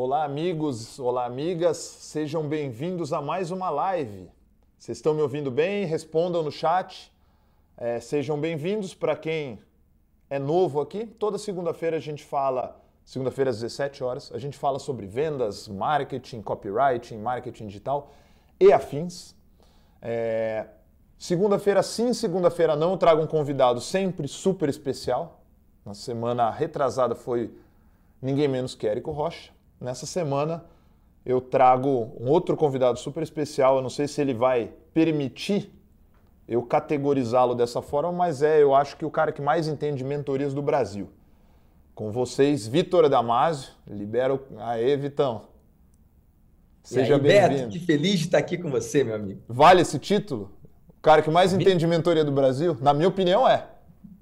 Olá, amigos, olá, amigas, sejam bem-vindos a mais uma live. Vocês estão me ouvindo bem? Respondam no chat. É, sejam bem-vindos para quem é novo aqui. Toda segunda-feira a gente fala, segunda-feira às 17 horas, a gente fala sobre vendas, marketing, copywriting, marketing digital e afins. É, segunda-feira sim, segunda-feira não, eu trago um convidado sempre super especial. Na semana retrasada foi ninguém menos que Érico Rocha. Nessa semana eu trago um outro convidado super especial. Eu não sei se ele vai permitir eu categorizá-lo dessa forma, mas é, eu acho que o cara que mais entende mentorias do Brasil. Com vocês, Vitor Damasio. Libero. Aê, Vitão. Seja bem-vindo. Que feliz de estar aqui com você, meu amigo. Vale esse título? O cara que mais entende mentoria do Brasil? Na minha opinião, é.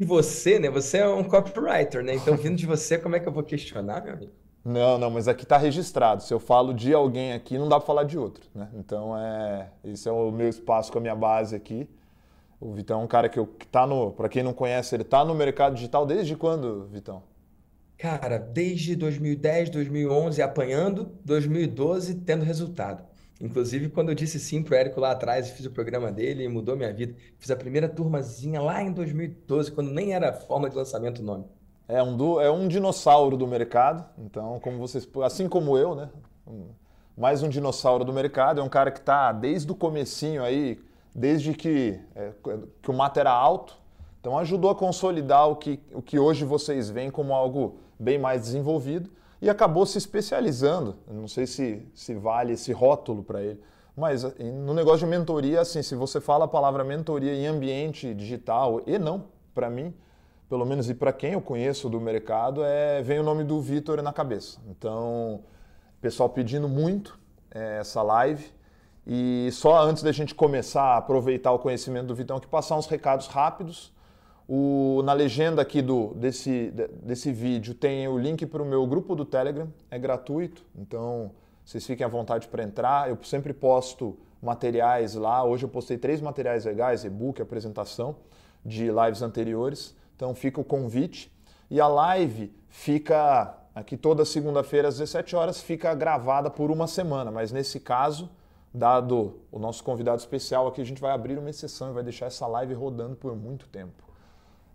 E você, né? Você é um copywriter, né? Então, vindo de você, como é que eu vou questionar, meu amigo? Não, não, mas aqui está registrado. Se eu falo de alguém aqui, não dá para falar de outro. Né? Então, é, esse é o meu espaço com a minha base aqui. O Vitão é um cara que, está no. Para quem não conhece, ele está no mercado digital desde quando, Vitão? Cara, desde 2010, 2011 apanhando, 2012 tendo resultado. Inclusive, quando eu disse sim pro Érico lá atrás, e fiz o programa dele e mudou minha vida. Fiz a primeira turmazinha lá em 2012, quando nem era forma de lançamento o nome. É um, do, é um dinossauro do mercado. Então, como vocês, assim como eu, né? Mais um dinossauro do mercado. É um cara que está desde o comecinho aí, desde que, é, que o mato era alto. Então, ajudou a consolidar o que, o que hoje vocês veem como algo bem mais desenvolvido e acabou se especializando. Não sei se, se vale esse rótulo para ele, mas no negócio de mentoria, assim, se você fala a palavra mentoria em ambiente digital, e não, para mim, pelo menos e para quem eu conheço do mercado, é vem o nome do Vitor na cabeça. Então, pessoal pedindo muito é, essa live. E só antes da gente começar a aproveitar o conhecimento do Vitão, que passar uns recados rápidos. O, na legenda aqui do, desse, desse vídeo tem o link para o meu grupo do Telegram, é gratuito, então vocês fiquem à vontade para entrar. Eu sempre posto materiais lá. Hoje eu postei três materiais legais: e-book, apresentação de lives anteriores. Então fica o convite. E a live fica aqui toda segunda-feira às 17 horas, fica gravada por uma semana, mas nesse caso, dado o nosso convidado especial aqui, a gente vai abrir uma exceção e vai deixar essa live rodando por muito tempo.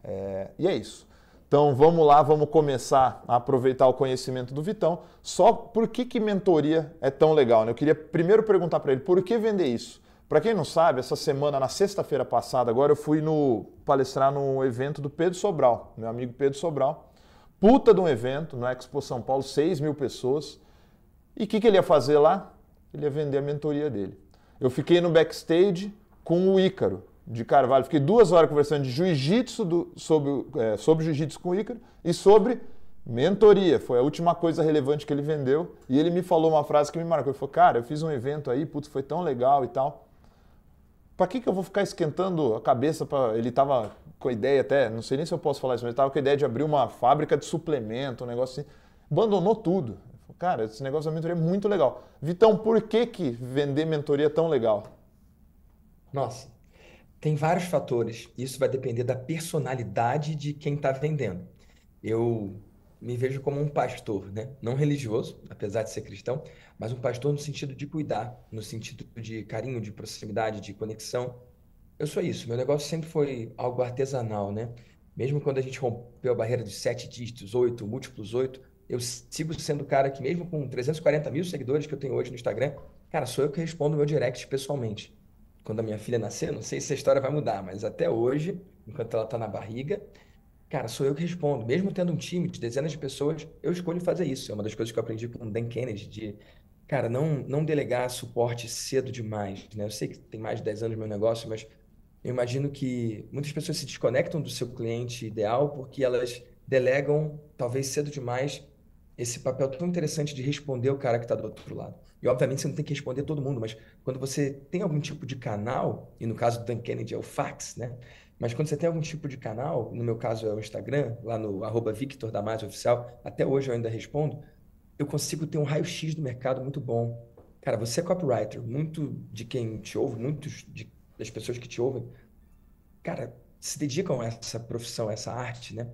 É, e é isso. Então vamos lá, vamos começar a aproveitar o conhecimento do Vitão. Só por que, que mentoria é tão legal? Né? Eu queria primeiro perguntar para ele por que vender isso? Para quem não sabe, essa semana, na sexta-feira passada, agora eu fui no palestrar no evento do Pedro Sobral, meu amigo Pedro Sobral. Puta de um evento no Expo São Paulo, 6 mil pessoas. E o que, que ele ia fazer lá? Ele ia vender a mentoria dele. Eu fiquei no backstage com o Ícaro de Carvalho. Fiquei duas horas conversando de jiu-jitsu, sobre, é, sobre jiu-jitsu com o Ícaro e sobre Mentoria foi a última coisa relevante que ele vendeu e ele me falou uma frase que me marcou. Ele falou: Cara, eu fiz um evento aí, putz, foi tão legal e tal. Para que, que eu vou ficar esquentando a cabeça? Ele estava com a ideia até, não sei nem se eu posso falar isso, mas ele estava com a ideia de abrir uma fábrica de suplemento, um negócio assim. Abandonou tudo. Cara, esse negócio da mentoria é muito legal. Vitão, por que, que vender mentoria é tão legal? Nossa, tem vários fatores. Isso vai depender da personalidade de quem está vendendo. Eu me vejo como um pastor, né? Não religioso, apesar de ser cristão, mas um pastor no sentido de cuidar, no sentido de carinho, de proximidade, de conexão. Eu sou isso. Meu negócio sempre foi algo artesanal, né? Mesmo quando a gente rompeu a barreira de sete dígitos, oito, múltiplos oito, eu sigo sendo o cara que, mesmo com 340 mil seguidores que eu tenho hoje no Instagram, cara, sou eu que respondo meu direct pessoalmente. Quando a minha filha nascer, não sei se a história vai mudar, mas até hoje, enquanto ela está na barriga, Cara, sou eu que respondo. Mesmo tendo um time de dezenas de pessoas, eu escolho fazer isso. É uma das coisas que eu aprendi com o Dan Kennedy, de, cara, não, não delegar suporte cedo demais. Né? Eu sei que tem mais de 10 anos no meu negócio, mas eu imagino que muitas pessoas se desconectam do seu cliente ideal porque elas delegam, talvez cedo demais, esse papel tão interessante de responder o cara que está do outro lado. E, obviamente, você não tem que responder todo mundo, mas quando você tem algum tipo de canal, e no caso do Dan Kennedy é o fax, né? Mas quando você tem algum tipo de canal, no meu caso é o Instagram, lá no arroba Victor Oficial, até hoje eu ainda respondo, eu consigo ter um raio-x do mercado muito bom. Cara, você é copywriter, muito de quem te ouve, muitos de, das pessoas que te ouvem, cara, se dedicam a essa profissão, a essa arte, né?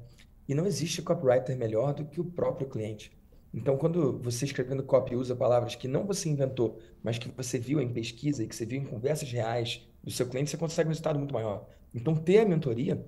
E não existe copywriter melhor do que o próprio cliente. Então, quando você escrevendo copy usa palavras que não você inventou, mas que você viu em pesquisa e que você viu em conversas reais do seu cliente, você consegue um resultado muito maior. Então, ter a mentoria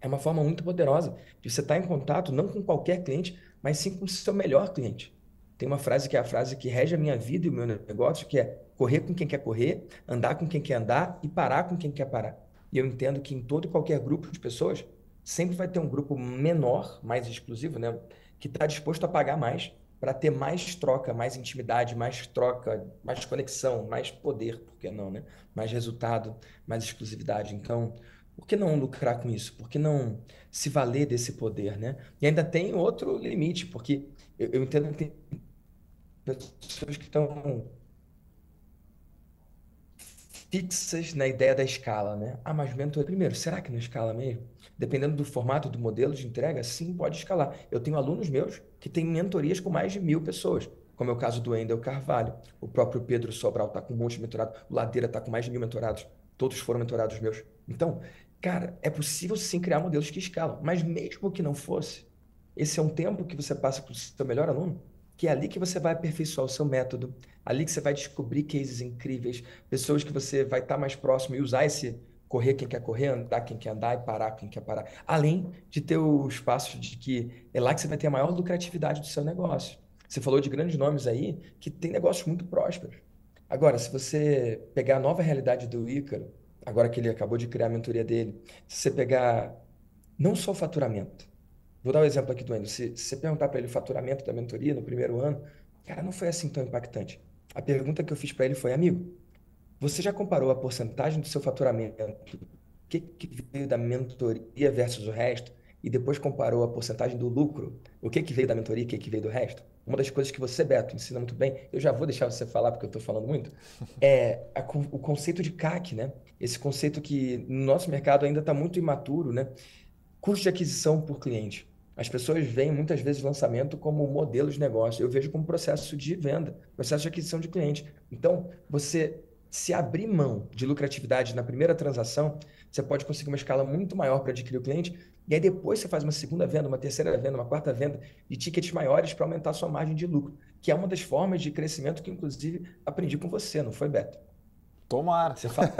é uma forma muito poderosa de você estar em contato não com qualquer cliente, mas sim com o seu melhor cliente. Tem uma frase que é a frase que rege a minha vida e o meu negócio, que é correr com quem quer correr, andar com quem quer andar e parar com quem quer parar. E eu entendo que em todo e qualquer grupo de pessoas, sempre vai ter um grupo menor, mais exclusivo, né? que está disposto a pagar mais para ter mais troca, mais intimidade, mais troca, mais conexão, mais poder, por que não, né? Mais resultado, mais exclusividade. Então, por que não lucrar com isso? Por que não se valer desse poder, né? E ainda tem outro limite, porque eu, eu entendo que tem pessoas que estão fixas na ideia da escala, né? Ah, mas mentoria, primeiro, será que não escala mesmo? Dependendo do formato, do modelo de entrega, sim, pode escalar. Eu tenho alunos meus que têm mentorias com mais de mil pessoas como é o caso do Endel Carvalho. O próprio Pedro Sobral está com um monte de mentorado, o Ladeira está com mais de mil mentorados, todos foram mentorados meus. Então, Cara, é possível sim criar modelos que escalam, mas mesmo que não fosse, esse é um tempo que você passa com o seu melhor aluno, que é ali que você vai aperfeiçoar o seu método, ali que você vai descobrir cases incríveis, pessoas que você vai estar tá mais próximo e usar esse correr quem quer correr, andar quem quer andar e parar quem quer parar. Além de ter o espaço de que é lá que você vai ter a maior lucratividade do seu negócio. Você falou de grandes nomes aí que tem negócios muito prósperos. Agora, se você pegar a nova realidade do Ícaro, agora que ele acabou de criar a mentoria dele, se você pegar não só o faturamento, vou dar um exemplo aqui do Andrew, se, se você perguntar para ele o faturamento da mentoria no primeiro ano, cara, não foi assim tão impactante. A pergunta que eu fiz para ele foi, amigo, você já comparou a porcentagem do seu faturamento, o que, que veio da mentoria versus o resto, e depois comparou a porcentagem do lucro, o que, que veio da mentoria e o que, que veio do resto? Uma das coisas que você, Beto, ensina muito bem, eu já vou deixar você falar porque eu estou falando muito, é a, o conceito de CAC, né? Esse conceito que no nosso mercado ainda está muito imaturo, né? Custo de aquisição por cliente. As pessoas veem muitas vezes lançamento como modelo de negócio. Eu vejo como processo de venda, processo de aquisição de cliente. Então, você se abrir mão de lucratividade na primeira transação, você pode conseguir uma escala muito maior para adquirir o cliente. E aí depois você faz uma segunda venda, uma terceira venda, uma quarta venda e tickets maiores para aumentar a sua margem de lucro, que é uma das formas de crescimento que, inclusive, aprendi com você, não foi, Beto? Tomara. Você fala.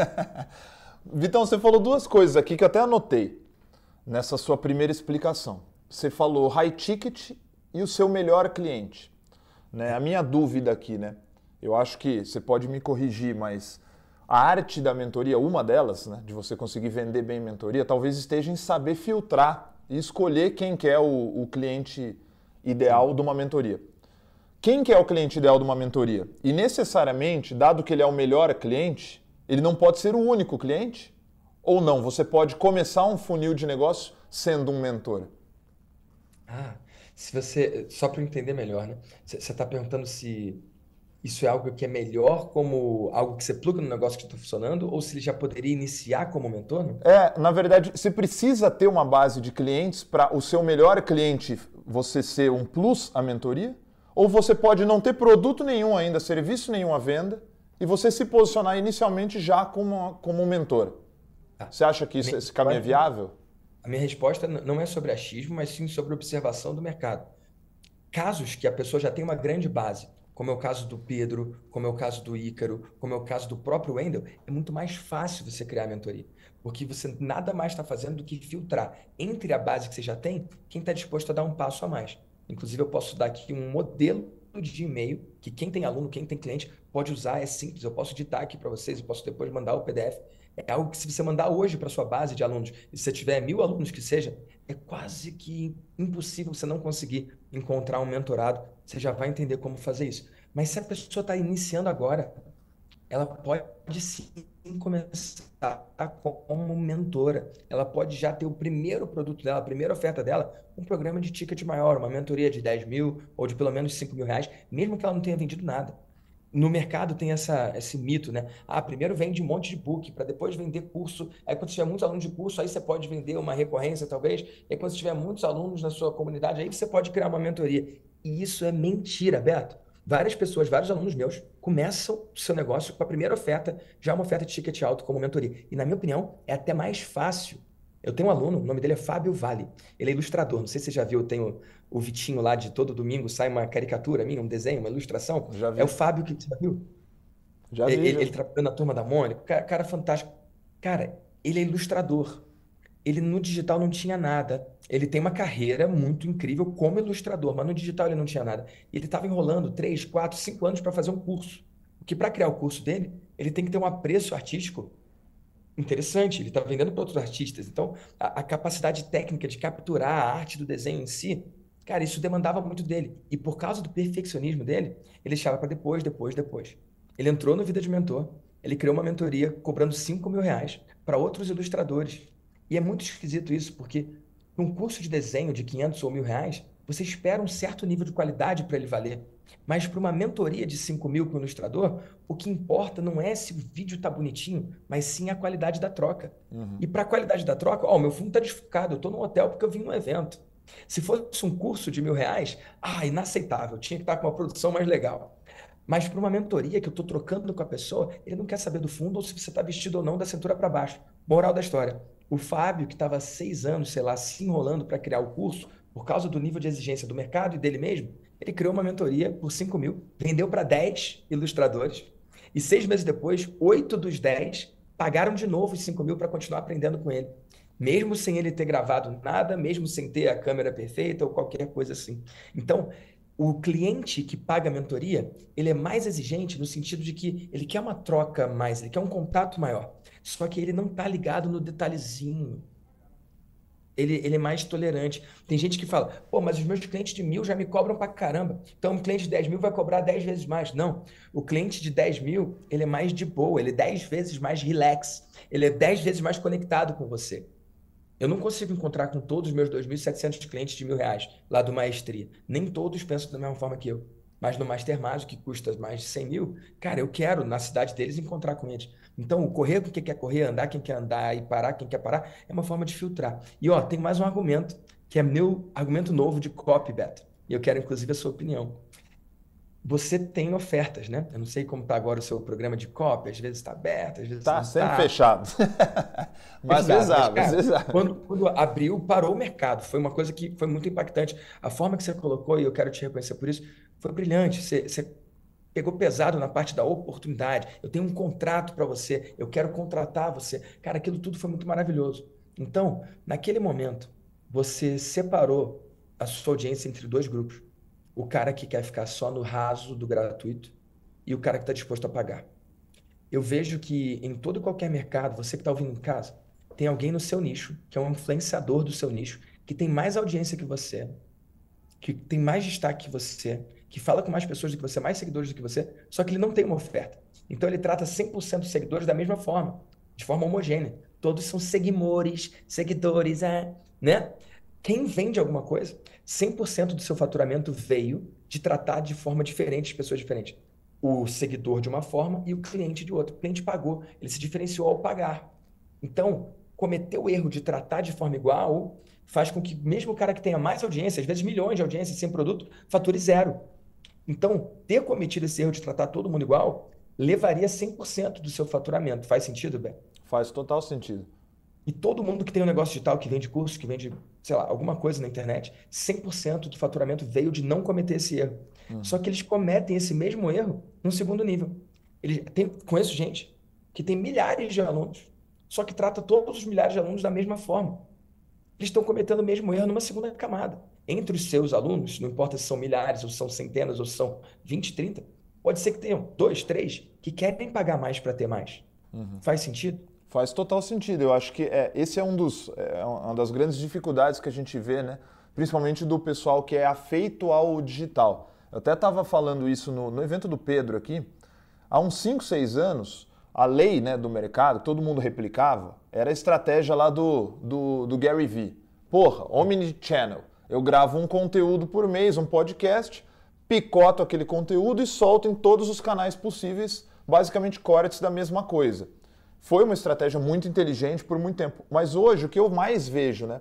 Vitão, você falou duas coisas aqui que eu até anotei nessa sua primeira explicação. Você falou high ticket e o seu melhor cliente. Né? A minha dúvida aqui, né? Eu acho que você pode me corrigir, mas a arte da mentoria, uma delas, né, de você conseguir vender bem mentoria, talvez esteja em saber filtrar e escolher quem que é o, o cliente ideal de uma mentoria. Quem que é o cliente ideal de uma mentoria? E necessariamente, dado que ele é o melhor cliente, ele não pode ser o único cliente ou não. Você pode começar um funil de negócio sendo um mentor. Ah, se você. Só para eu entender melhor, né? Você está perguntando se isso é algo que é melhor como algo que você pluga no negócio que está funcionando ou se ele já poderia iniciar como mentor? Né? É, na verdade, você precisa ter uma base de clientes para o seu melhor cliente você ser um plus à mentoria, ou você pode não ter produto nenhum ainda, serviço nenhum à venda e você se posicionar inicialmente já como, como mentor. Tá. você acha que isso, esse caminho é viável? A minha resposta não é sobre achismo, mas sim sobre observação do mercado. Casos que a pessoa já tem uma grande base como é o caso do Pedro, como é o caso do Ícaro, como é o caso do próprio Wendel, é muito mais fácil você criar mentoria. Porque você nada mais está fazendo do que filtrar entre a base que você já tem, quem está disposto a dar um passo a mais. Inclusive, eu posso dar aqui um modelo de e-mail que quem tem aluno, quem tem cliente, pode usar, é simples. Eu posso ditar aqui para vocês, eu posso depois mandar o PDF. É algo que, se você mandar hoje para sua base de alunos, e se você tiver mil alunos que seja, é quase que impossível você não conseguir encontrar um mentorado. Você já vai entender como fazer isso. Mas se a pessoa está iniciando agora, ela pode sim começar como mentora. Ela pode já ter o primeiro produto dela, a primeira oferta dela, um programa de ticket maior, uma mentoria de 10 mil ou de pelo menos 5 mil reais, mesmo que ela não tenha vendido nada no mercado tem essa, esse mito, né? Ah, primeiro vende um monte de book para depois vender curso. Aí quando tiver muitos alunos de curso, aí você pode vender uma recorrência, talvez. E aí, quando tiver muitos alunos na sua comunidade, aí você pode criar uma mentoria. E isso é mentira, Beto. Várias pessoas, vários alunos meus, começam o seu negócio com a primeira oferta, já uma oferta de ticket alto como mentoria. E na minha opinião, é até mais fácil eu tenho um aluno, o nome dele é Fábio Vale. Ele é ilustrador. Não sei se você já viu, eu tenho o Vitinho lá de todo domingo sai uma caricatura minha, um desenho, uma ilustração. Já vi. É o Fábio que você já viu? Já vi. Ele, já. ele trabalhando na turma da Mônica, cara, cara fantástico. Cara, ele é ilustrador. Ele no digital não tinha nada. Ele tem uma carreira muito incrível como ilustrador, mas no digital ele não tinha nada. Ele estava enrolando três, quatro, cinco anos para fazer um curso. Que para criar o curso dele, ele tem que ter um apreço artístico interessante, ele está vendendo para outros artistas. Então, a, a, capacidade técnica de capturar a arte do desenho em si, cara, isso demandava muito dele. E por causa do perfeccionismo dele, ele deixava para depois, depois, depois. Ele entrou no Vida de Mentor, ele criou uma mentoria cobrando 5 mil reais para outros ilustradores. E é muito esquisito isso, porque num curso de desenho de 500 ou mil reais, você espera um certo nível de qualidade para ele valer. Mas para uma mentoria de 5 mil com o ilustrador, o que importa não é se o vídeo está bonitinho, mas sim a qualidade da troca. Uhum. E para a qualidade da troca, ó, meu fundo está desfocado, eu estou num hotel porque eu vim num evento. Se fosse um curso de mil reais, ah, inaceitável, tinha que estar tá com uma produção mais legal. Mas para uma mentoria que eu estou trocando com a pessoa, ele não quer saber do fundo ou se você está vestido ou não da cintura para baixo. Moral da história, o Fábio, que estava seis anos, sei lá, se enrolando para criar o curso, por causa do nível de exigência do mercado e dele mesmo, ele criou uma mentoria por 5 mil, vendeu para 10 ilustradores, e seis meses depois, oito dos 10 pagaram de novo os 5 mil para continuar aprendendo com ele. Mesmo sem ele ter gravado nada, mesmo sem ter a câmera perfeita ou qualquer coisa assim. Então, o cliente que paga a mentoria, ele é mais exigente no sentido de que ele quer uma troca mais, ele quer um contato maior. Só que ele não está ligado no detalhezinho ele, ele é mais tolerante. Tem gente que fala, pô, mas os meus clientes de mil já me cobram pra caramba. Então, um cliente de 10 mil vai cobrar 10 vezes mais. Não. O cliente de 10 mil, ele é mais de boa, ele é 10 vezes mais relax, ele é 10 vezes mais conectado com você. Eu não consigo encontrar com todos os meus 2.700 clientes de mil reais lá do Maestria. Nem todos pensam da mesma forma que eu mas no Mastermind, que custa mais de 100 mil, cara, eu quero na cidade deles encontrar com eles. Então, correr com quem quer correr, andar quem quer andar e parar quem quer parar, é uma forma de filtrar. E ó, tem mais um argumento, que é meu argumento novo de copy, Beto. E eu quero, inclusive, a sua opinião. Você tem ofertas, né? Eu não sei como está agora o seu programa de copy, às vezes está aberto, às vezes está tá. sempre tá. fechado. mas às vezes abre, às vezes abre. Quando, quando abriu, parou o mercado. Foi uma coisa que foi muito impactante. A forma que você colocou, e eu quero te reconhecer por isso, foi brilhante. Você, você pegou pesado na parte da oportunidade. Eu tenho um contrato para você, eu quero contratar você. Cara, aquilo tudo foi muito maravilhoso. Então, naquele momento, você separou a sua audiência entre dois grupos. O cara que quer ficar só no raso do gratuito e o cara que está disposto a pagar. Eu vejo que em todo e qualquer mercado, você que está ouvindo em casa, tem alguém no seu nicho, que é um influenciador do seu nicho, que tem mais audiência que você, que tem mais destaque que você, que fala com mais pessoas do que você, mais seguidores do que você, só que ele não tem uma oferta. Então ele trata 100% dos seguidores da mesma forma, de forma homogênea. Todos são seguidores, seguidores, é, né? Quem vende alguma coisa, 100% do seu faturamento veio de tratar de forma diferente as pessoas diferentes. O seguidor de uma forma e o cliente de outra. O cliente pagou, ele se diferenciou ao pagar. Então, cometer o erro de tratar de forma igual faz com que mesmo o cara que tenha mais audiência, às vezes milhões de audiências sem produto, fature zero. Então, ter cometido esse erro de tratar todo mundo igual levaria 100% do seu faturamento. Faz sentido, Ben? Faz total sentido. E todo mundo que tem um negócio digital, que vende curso, que vende, sei lá, alguma coisa na internet, 100% do faturamento veio de não cometer esse erro. Uhum. Só que eles cometem esse mesmo erro no segundo nível. Ele tem, conheço gente que tem milhares de alunos, só que trata todos os milhares de alunos da mesma forma. Eles estão cometendo o mesmo erro numa segunda camada entre os seus alunos, não importa se são milhares ou são centenas ou são 20, 30, pode ser que tenham dois, três que querem pagar mais para ter mais. Uhum. Faz sentido? Faz total sentido. Eu acho que é, esse é um dos é, é uma das grandes dificuldades que a gente vê, né? Principalmente do pessoal que é afeito ao digital. Eu até estava falando isso no, no evento do Pedro aqui. Há uns 5, 6 anos, a lei né, do mercado, todo mundo replicava, era a estratégia lá do, do, do Gary Vee. Porra, Omnichannel. Eu gravo um conteúdo por mês, um podcast, picoto aquele conteúdo e solto em todos os canais possíveis, basicamente cortes da mesma coisa. Foi uma estratégia muito inteligente por muito tempo, mas hoje o que eu mais vejo, né?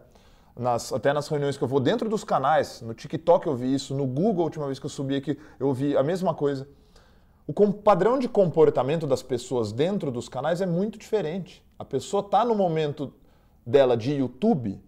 Nas, até nas reuniões que eu vou dentro dos canais, no TikTok eu vi isso, no Google, a última vez que eu subi aqui, eu vi a mesma coisa. O padrão de comportamento das pessoas dentro dos canais é muito diferente. A pessoa está no momento dela de YouTube,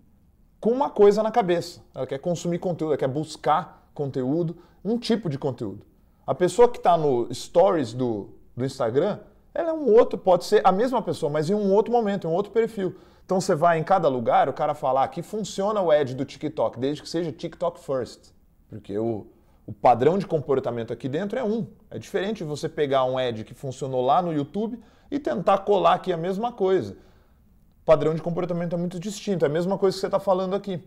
com uma coisa na cabeça. Ela quer consumir conteúdo, ela quer buscar conteúdo, um tipo de conteúdo. A pessoa que está no Stories do, do Instagram, ela é um outro, pode ser a mesma pessoa, mas em um outro momento, em um outro perfil. Então você vai em cada lugar, o cara fala ah, que funciona o ad do TikTok, desde que seja TikTok first. Porque o, o padrão de comportamento aqui dentro é um. É diferente de você pegar um ad que funcionou lá no YouTube e tentar colar aqui a mesma coisa padrão de comportamento é muito distinto. É a mesma coisa que você está falando aqui.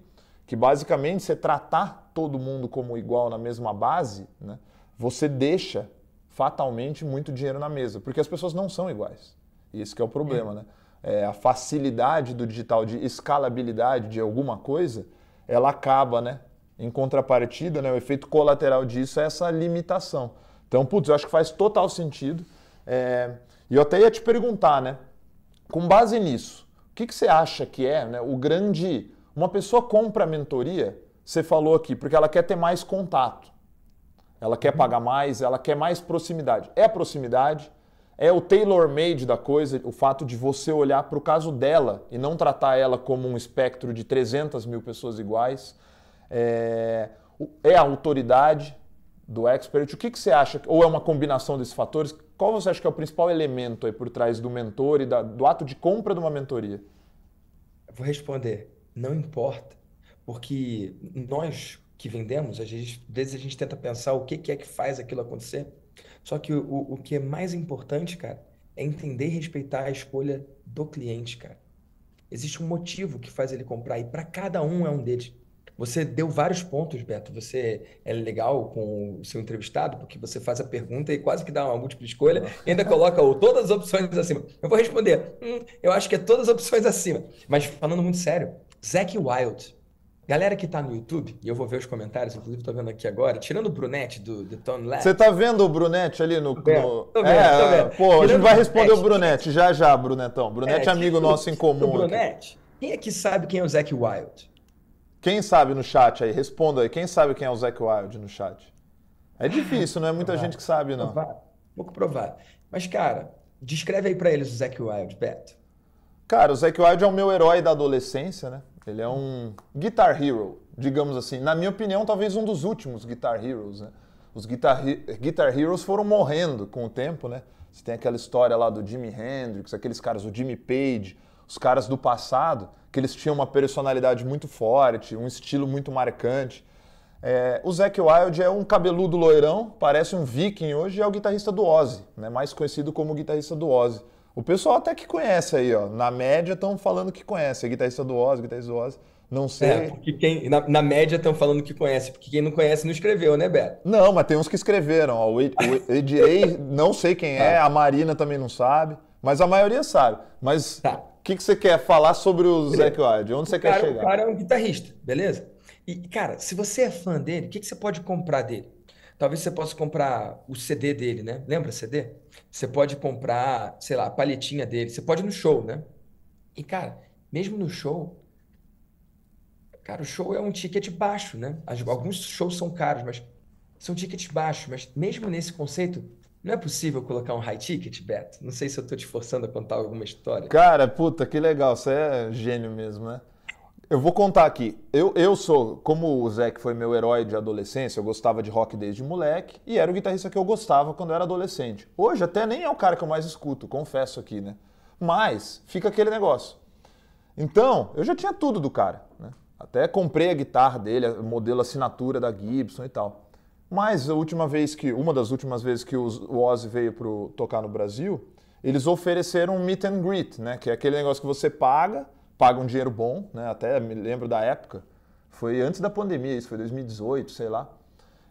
Que basicamente você tratar todo mundo como igual na mesma base, né, você deixa fatalmente muito dinheiro na mesa, porque as pessoas não são iguais. E esse é o problema, né? É, a facilidade do digital de escalabilidade de alguma coisa, ela acaba, né? Em contrapartida, né, o efeito colateral disso é essa limitação. Então, putz, eu acho que faz total sentido. É, e eu até ia te perguntar, né? Com base nisso, que, que você acha que é né, o grande. Uma pessoa compra a mentoria, você falou aqui, porque ela quer ter mais contato. Ela quer uhum. pagar mais, ela quer mais proximidade. É a proximidade, é o tailor-made da coisa, o fato de você olhar para o caso dela e não tratar ela como um espectro de 300 mil pessoas iguais. É, é a autoridade, do expert. O que, que você acha, ou é uma combinação desses fatores? Qual você acha que é o principal elemento aí por trás do mentor e da, do ato de compra de uma mentoria? Vou responder. Não importa, porque nós que vendemos, às vezes a gente tenta pensar o que, que é que faz aquilo acontecer. Só que o, o que é mais importante, cara, é entender e respeitar a escolha do cliente, cara. Existe um motivo que faz ele comprar e para cada um é um deles. Você deu vários pontos, Beto. Você é legal com o seu entrevistado, porque você faz a pergunta e quase que dá uma múltipla escolha, e ainda coloca o, todas as opções acima. Eu vou responder, hum, eu acho que é todas as opções acima. Mas falando muito sério, Zack Wild. Galera que está no YouTube, e eu vou ver os comentários, inclusive estou vendo aqui agora, tirando o Brunete do, The Tom Lab. Você está vendo o Brunete ali no. Tô vendo, no... Tô vendo, é, tô vendo. Pô, a gente vai responder o Brunete. já já, Brunetão. Brunete, é, é amigo nosso em comum. O quem é que sabe quem é o Zack Wild? Quem sabe no chat aí? Responda aí. Quem sabe quem é o Zac Wild no chat? É difícil, não é muita gente que sabe, não. Pouco provável. Mas, cara, descreve aí para eles o Zac Wild, Beto. Cara, o Zac Wild é o meu herói da adolescência, né? Ele é um Guitar Hero, digamos assim. Na minha opinião, talvez um dos últimos Guitar Heroes, né? Os Guitar, Guitar Heroes foram morrendo com o tempo, né? Você tem aquela história lá do Jimi Hendrix, aqueles caras, o Jimmy Page, os caras do passado, que eles tinham uma personalidade muito forte, um estilo muito marcante. É, o Zac Wild é um cabeludo loirão, parece um viking hoje, é o guitarrista do Ozzy, né? mais conhecido como guitarrista do Ozzy. O pessoal até que conhece aí, ó. Na média estão falando que conhece, guitarrista do Ozzy, guitarrista do Ozzy. Não é, sei. É, porque quem, na, na média estão falando que conhece, porque quem não conhece não escreveu, né, Beto? Não, mas tem uns que escreveram. Ó. O EDA, não sei quem é, tá. a Marina também não sabe, mas a maioria sabe. Mas tá. O que, que você quer falar sobre o Zac Wilde? Onde você o quer cara, chegar? O cara é um guitarrista, beleza? E, cara, se você é fã dele, o que, que você pode comprar dele? Talvez você possa comprar o CD dele, né? Lembra CD? Você pode comprar, sei lá, a palhetinha dele. Você pode ir no show, né? E, cara, mesmo no show, cara, o show é um ticket baixo, né? Alguns shows são caros, mas são tickets baixos. Mas mesmo nesse conceito, não é possível colocar um high ticket, Beto? Não sei se eu estou te forçando a contar alguma história. Cara, puta, que legal. Você é gênio mesmo, né? Eu vou contar aqui. Eu, eu sou, como o Zé que foi meu herói de adolescência, eu gostava de rock desde moleque e era o guitarrista que eu gostava quando eu era adolescente. Hoje até nem é o cara que eu mais escuto, confesso aqui, né? Mas fica aquele negócio. Então, eu já tinha tudo do cara, né? Até comprei a guitarra dele, modelo assinatura da Gibson e tal. Mas a última vez que, uma das últimas vezes que o Ozzy veio para tocar no Brasil, eles ofereceram um meet and greet, né? Que é aquele negócio que você paga, paga um dinheiro bom, né? Até me lembro da época, foi antes da pandemia, isso foi 2018, sei lá.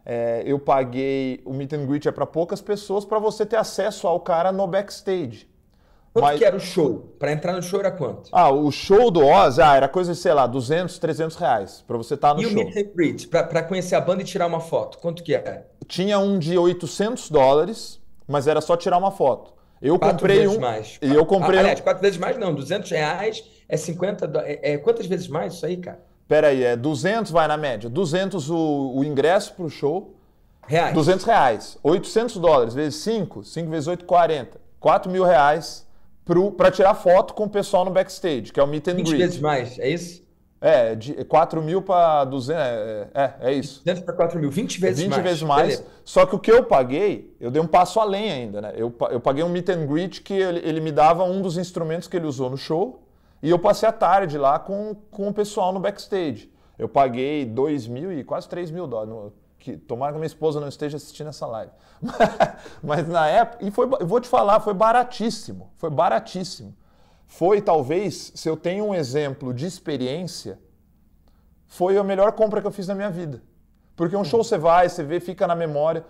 É, eu paguei o meet and greet é para poucas pessoas para você ter acesso ao cara no backstage. Quanto mas... que era o show? Para entrar no show era quanto? Ah, o show do Oz ah, era coisa, de, sei lá, 200, 300 reais para você estar tá no e show. E o meet and greet, para conhecer a banda e tirar uma foto, quanto que era? Tinha um de 800 dólares, mas era só tirar uma foto. Eu quatro comprei vezes um. Mais. E eu comprei. Ah, aliás, quatro vezes mais não, 200 reais é 50. Do... É, é, quantas vezes mais isso aí, cara? Pera aí, é 200 vai na média. 200 o, o ingresso pro show. Reais. 200 reais. 800 dólares vezes 5, 5 vezes 8, 40. 4 mil reais para tirar foto com o pessoal no backstage, que é o meet and 20 greet. vezes mais, é isso? É, de 4 mil para 200, é, é, é, é isso. 200 para 4 mil, 20 vezes 20 mais. 20 vezes mais, Beleza. só que o que eu paguei, eu dei um passo além ainda, né? Eu, eu paguei um meet and greet que ele, ele me dava um dos instrumentos que ele usou no show, e eu passei a tarde lá com, com o pessoal no backstage. Eu paguei 2 mil e quase 3 mil dólares, que tomara que minha esposa não esteja assistindo essa live. Mas na época, e foi, vou te falar, foi baratíssimo, foi baratíssimo. Foi talvez, se eu tenho um exemplo de experiência, foi a melhor compra que eu fiz na minha vida. Porque um show você vai, você vê, fica na memória.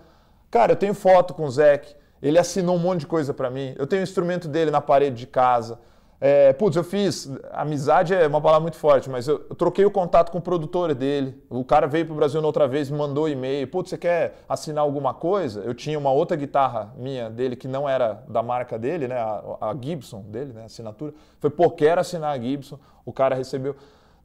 Cara, eu tenho foto com o Zeke, ele assinou um monte de coisa para mim. Eu tenho o instrumento dele na parede de casa. É, putz, eu fiz. Amizade é uma palavra muito forte, mas eu, troquei o contato com o produtor dele. O cara veio para o Brasil outra vez, me mandou e-mail. Putz, você quer assinar alguma coisa? Eu tinha uma outra guitarra minha dele, que não era da marca dele, né? A, a Gibson dele, né? assinatura. Foi, pô, quero assinar a Gibson. O cara recebeu.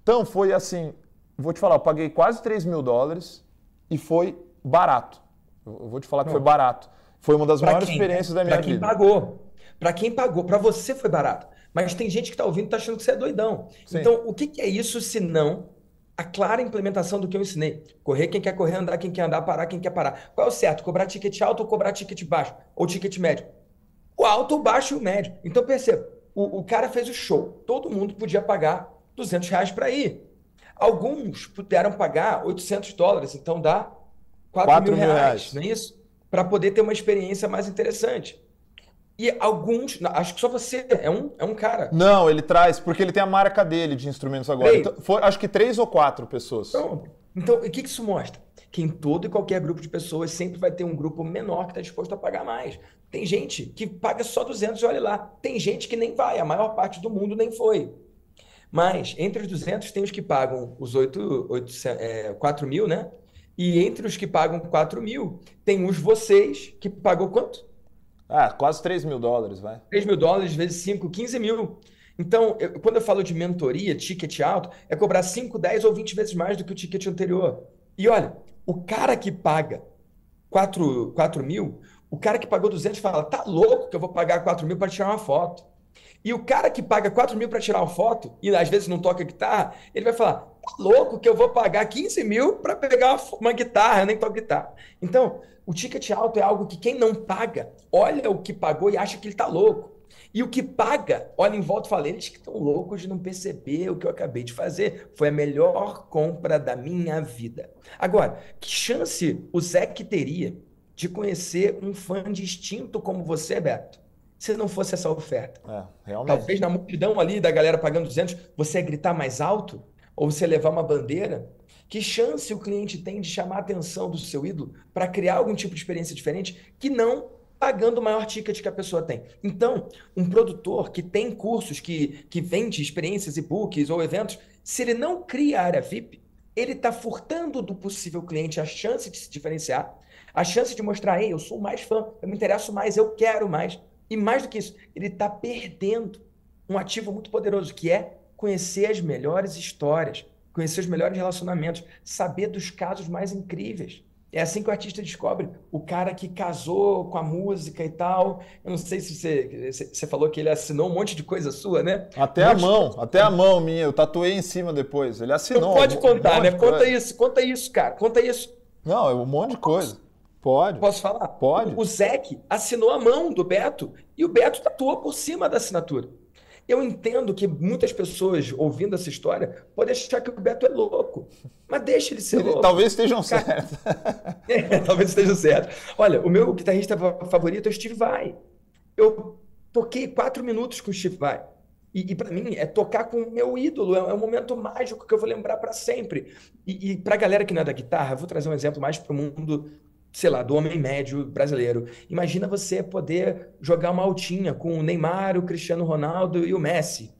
Então foi assim. Vou te falar, eu paguei quase 3 mil dólares e foi barato. Eu vou te falar que foi barato. Foi uma das pra maiores quem? experiências da minha pra vida. Para quem pagou. Para quem pagou. Para você foi barato. Mas tem gente que está ouvindo e está achando que você é doidão. Sim. Então, o que, que é isso se não a clara implementação do que eu ensinei? Correr quem quer correr, andar quem quer andar, parar quem quer parar. Qual é o certo? Cobrar ticket alto ou cobrar ticket baixo? Ou ticket médio? O alto, o baixo e o médio. Então, perceba, o, o cara fez o show. Todo mundo podia pagar 200 reais para ir. Alguns puderam pagar 800 dólares, então dá 4, 4 mil, mil reais, reais, não é isso? Para poder ter uma experiência mais interessante. E alguns. Acho que só você é um, é um cara. Não, ele traz, porque ele tem a marca dele de instrumentos agora. Então, foi, acho que três ou quatro pessoas. Então, então o que, que isso mostra? Que em todo e qualquer grupo de pessoas sempre vai ter um grupo menor que está disposto a pagar mais. Tem gente que paga só 200 e olha lá. Tem gente que nem vai. A maior parte do mundo nem foi. Mas entre os 200 tem os que pagam os 8, 8, é, 4 mil, né? E entre os que pagam 4 mil, tem os vocês que pagou quanto? Ah, quase 3 mil dólares, vai. 3 mil dólares vezes 5, 15 mil. Então, eu, quando eu falo de mentoria, ticket alto, é cobrar 5, 10 ou 20 vezes mais do que o ticket anterior. E olha, o cara que paga 4, 4 mil, o cara que pagou 200 fala, tá louco que eu vou pagar 4 mil para tirar uma foto. E o cara que paga 4 mil para tirar uma foto, e às vezes não toca guitarra, ele vai falar, louco que eu vou pagar 15 mil para pegar uma, guitarra, eu nem toco guitarra. Então, o ticket alto é algo que quem não paga olha o que pagou e acha que ele está louco. E o que paga, olha em volta e fala: eles que estão loucos de não perceber o que eu acabei de fazer. Foi a melhor compra da minha vida. Agora, que chance o Zé que teria de conhecer um fã distinto como você, Beto? se não fosse essa oferta. É, Talvez na multidão ali da galera pagando 200, você ia gritar mais alto ou você levar uma bandeira, que chance o cliente tem de chamar a atenção do seu ídolo para criar algum tipo de experiência diferente que não pagando o maior ticket que a pessoa tem. Então, um produtor que tem cursos, que, que vende experiências, e-books ou eventos, se ele não cria a área VIP, ele está furtando do possível cliente a chance de se diferenciar, a chance de mostrar, ei, eu sou mais fã, eu me interesso mais, eu quero mais. E mais do que isso, ele está perdendo um ativo muito poderoso, que é conhecer as melhores histórias, conhecer os melhores relacionamentos, saber dos casos mais incríveis. É assim que o artista descobre o cara que casou com a música e tal. Eu não sei se você, você falou que ele assinou um monte de coisa sua, né? Até a mão, até a mão minha. Eu tatuei em cima depois. Ele assinou. Não pode um contar, né? Conta isso, conta isso, cara. Conta isso. Não, é um monte de coisa. Pode. Posso falar? Pode. O Zeke assinou a mão do Beto e o Beto tatuou por cima da assinatura. Eu entendo que muitas pessoas ouvindo essa história podem achar que o Beto é louco, mas deixa ele ser ele, louco. Talvez estejam certos. é, talvez estejam certos. Olha, o meu guitarrista favorito é o Steve Vai. Eu toquei quatro minutos com o Steve Vai. E, e para mim é tocar com o meu ídolo, é, é um momento mágico que eu vou lembrar para sempre. E, e para a galera que não é da guitarra, vou trazer um exemplo mais para o mundo sei lá, do homem médio brasileiro. Imagina você poder jogar uma altinha com o Neymar, o Cristiano Ronaldo e o Messi.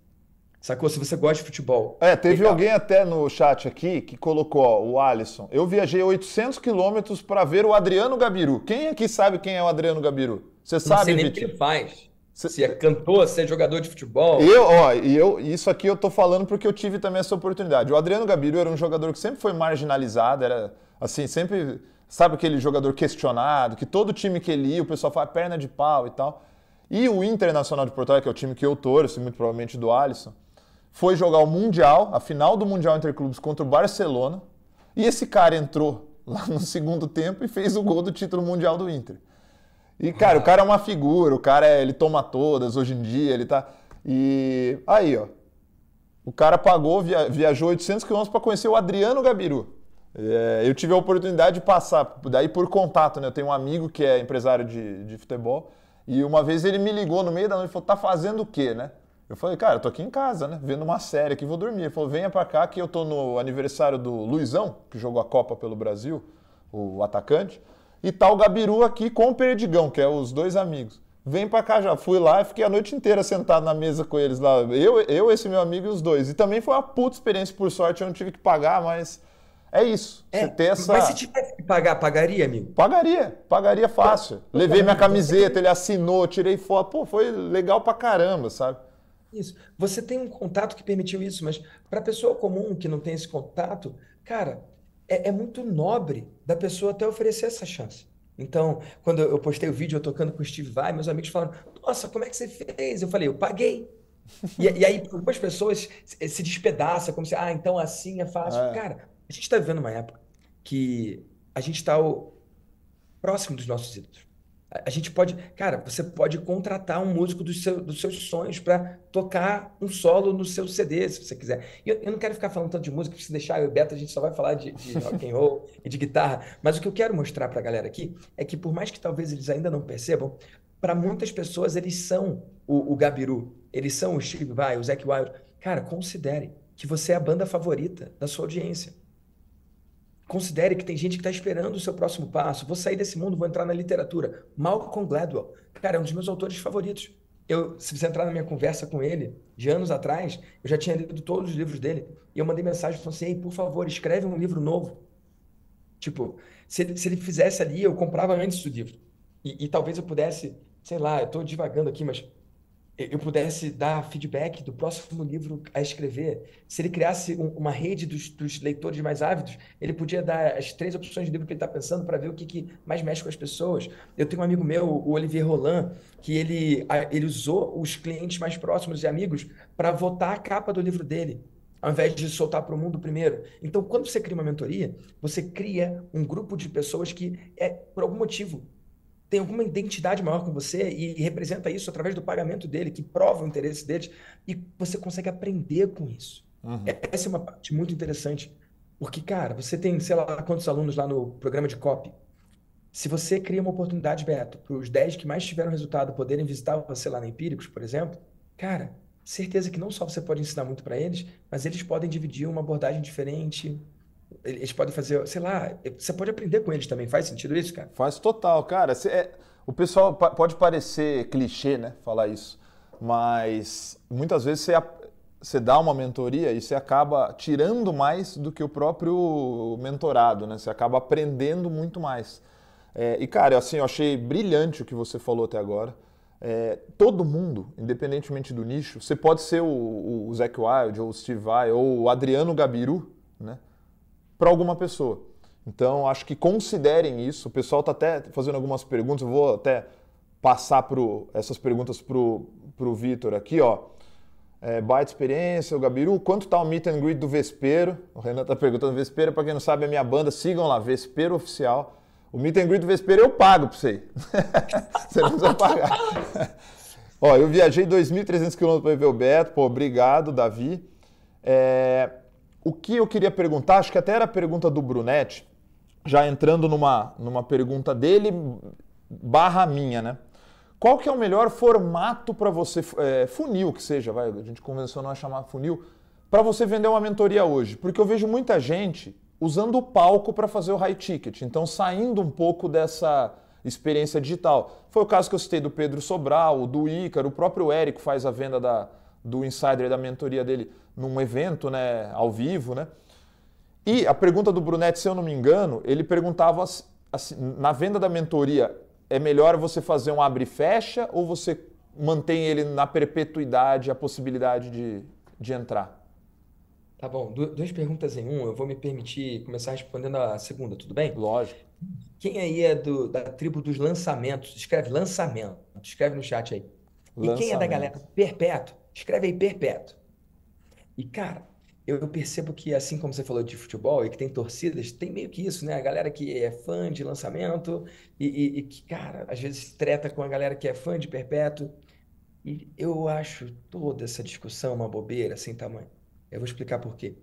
Sacou? Se você gosta de futebol. É, teve Legal. alguém até no chat aqui que colocou, ó, o Alisson. Eu viajei 800 quilômetros para ver o Adriano Gabiru. Quem aqui sabe quem é o Adriano Gabiru? Você sabe, Não sei nem que faz. Cê... Se é cantor, se é jogador de futebol. Eu, ó, e eu, isso aqui eu tô falando porque eu tive também essa oportunidade. O Adriano Gabiru era um jogador que sempre foi marginalizado, era assim, sempre Sabe aquele jogador questionado, que todo time que ele ia, o pessoal fala ah, perna de pau e tal. E o Internacional de Porto Alegre, que é o time que eu torço, muito provavelmente do Alisson, foi jogar o Mundial, a final do Mundial Interclubes contra o Barcelona. E esse cara entrou lá no segundo tempo e fez o gol do título mundial do Inter. E, cara, ah. o cara é uma figura, o cara é, ele toma todas hoje em dia, ele tá. E aí, ó. O cara pagou, via, viajou 800 quilômetros para conhecer o Adriano Gabiru. É, eu tive a oportunidade de passar, daí por contato, né? Eu tenho um amigo que é empresário de, de futebol, e uma vez ele me ligou no meio da noite e falou: tá fazendo o quê, né? Eu falei, cara, eu tô aqui em casa, né? Vendo uma série aqui, vou dormir. Ele falou, venha pra cá que eu tô no aniversário do Luizão, que jogou a Copa pelo Brasil, o atacante, e tá o Gabiru aqui com o Perdigão, que é os dois amigos. Vem pra cá já. Fui lá e fiquei a noite inteira sentado na mesa com eles lá. Eu, eu esse meu amigo e os dois. E também foi uma puta experiência, por sorte, eu não tive que pagar, mas é isso. É, você ter essa... Mas se tivesse que pagar, pagaria, amigo? Pagaria, pagaria fácil. Levei minha camiseta, ele assinou, tirei foto. Pô, foi legal pra caramba, sabe? Isso. Você tem um contato que permitiu isso, mas para pessoa comum que não tem esse contato, cara, é, é, muito nobre da pessoa até oferecer essa chance. Então, quando eu postei o vídeo eu tocando com o Steve Vai, meus amigos falaram: Nossa, como é que você fez? Eu falei: Eu paguei. e, e, aí, algumas pessoas se despedaçam, como se, ah, então assim é fácil. É. Cara, a gente está vivendo uma época que a gente está próximo dos nossos ídolos. A, gente pode, cara, você pode contratar um músico dos, seu, dos seus sonhos para tocar um solo no seu CD, se você quiser. Eu, eu não quero ficar falando tanto de música, se deixar eu e o Beto, a gente só vai falar de, de rock and roll e de guitarra. Mas o que eu quero mostrar para a galera aqui é que, por mais que talvez eles ainda não percebam, para muitas pessoas eles são o, o Gabiru, eles são o Steve Vai, o Zac Wild. Cara, considere que você é a banda favorita da sua audiência. Considere que tem gente que está esperando o seu próximo passo. Vou sair desse mundo, vou entrar na literatura. Malcolm Gladwell, cara, é um dos meus autores favoritos. Eu, se você entrar na minha conversa com ele, de anos atrás, eu já tinha lido todos os livros dele. E eu mandei mensagem falando assim: Ei, por favor, escreve um livro novo. Tipo, se ele, se ele fizesse ali, eu comprava antes do livro. E, e talvez eu pudesse, sei lá, eu estou divagando aqui, mas eu pudesse dar feedback do próximo livro a escrever, se ele criasse um, uma rede dos, dos, leitores mais ávidos, ele podia dar as três opções de livro que ele está pensando para ver o que, que, mais mexe com as pessoas. Eu tenho um amigo meu, o Olivier Roland, que ele, ele usou os clientes mais próximos e amigos para votar a capa do livro dele, ao invés de soltar para o mundo primeiro. Então, quando você cria uma mentoria, você cria um grupo de pessoas que, é, por algum motivo, tem alguma identidade maior com você e, representa isso através do pagamento dele, que prova o interesse deles, e você consegue aprender com isso. Uhum. É, essa é uma parte muito interessante, porque, cara, você tem, sei lá, quantos alunos lá no programa de copy? Se você cria uma oportunidade, Beto, para os 10 que mais tiveram resultado poderem visitar você lá na Empíricos, por exemplo, cara, certeza que não só você pode ensinar muito para eles, mas eles podem dividir uma abordagem diferente, eles podem fazer, sei lá, você pode aprender com eles também. Faz sentido isso, cara? Faz total, cara. É, o pessoal pode parecer clichê, né? Falar isso. Mas muitas vezes você, você dá uma mentoria e você acaba tirando mais do que o próprio mentorado, né? Você acaba aprendendo muito mais. É, e, cara, assim, eu achei brilhante o que você falou até agora. É, todo mundo, independentemente do nicho, você pode ser o, o Zac Wild, ou o Steve Vai, ou o Adriano Gabiru, né? para alguma pessoa. Então, acho que considerem isso. O pessoal está até fazendo algumas perguntas, eu vou até passar pro, essas perguntas para o Vitor aqui, ó. É, baita experiência, o Gabiru, quanto está o meet and greet do Vespeiro? O Renan está perguntando, Vespeiro, para quem não sabe, é minha banda, sigam lá, Vespeiro Oficial. O meet and greet do Vespeiro eu pago para você. você não precisa pagar. ó, eu viajei 2.300 km para ver o Beto, pô, obrigado, Davi. É, o que eu queria perguntar, acho que até era a pergunta do Brunetti, já entrando numa, numa pergunta dele barra minha, né? Qual que é o melhor formato para você, é, funil que seja, vai, a gente convencionou a chamar funil, para você vender uma mentoria hoje? Porque eu vejo muita gente usando o palco para fazer o high ticket, então saindo um pouco dessa experiência digital. Foi o caso que eu citei do Pedro Sobral, do Ícaro, o próprio Érico faz a venda da, do Insider da mentoria dele num evento, né, ao vivo, né? E a pergunta do Brunetti, se eu não me engano, ele perguntava assim, na venda da mentoria, é melhor você fazer um abre e fecha ou você mantém ele na perpetuidade a possibilidade de, de entrar? Tá bom, duas perguntas em um. Eu vou me permitir começar respondendo a segunda, tudo bem? Lógico. Quem aí é do, da tribo dos lançamentos? Escreve lançamento. Escreve no chat aí. Lançamento. E quem é da galera perpétua? Escreve aí perpétuo. E, cara, eu percebo que, assim como você falou de futebol e que tem torcidas, tem meio que isso, né? A galera que é fã de lançamento e, e, e que, cara, às vezes treta com a galera que é fã de perpétuo. E eu acho toda essa discussão uma bobeira sem tamanho. Eu vou explicar por quê.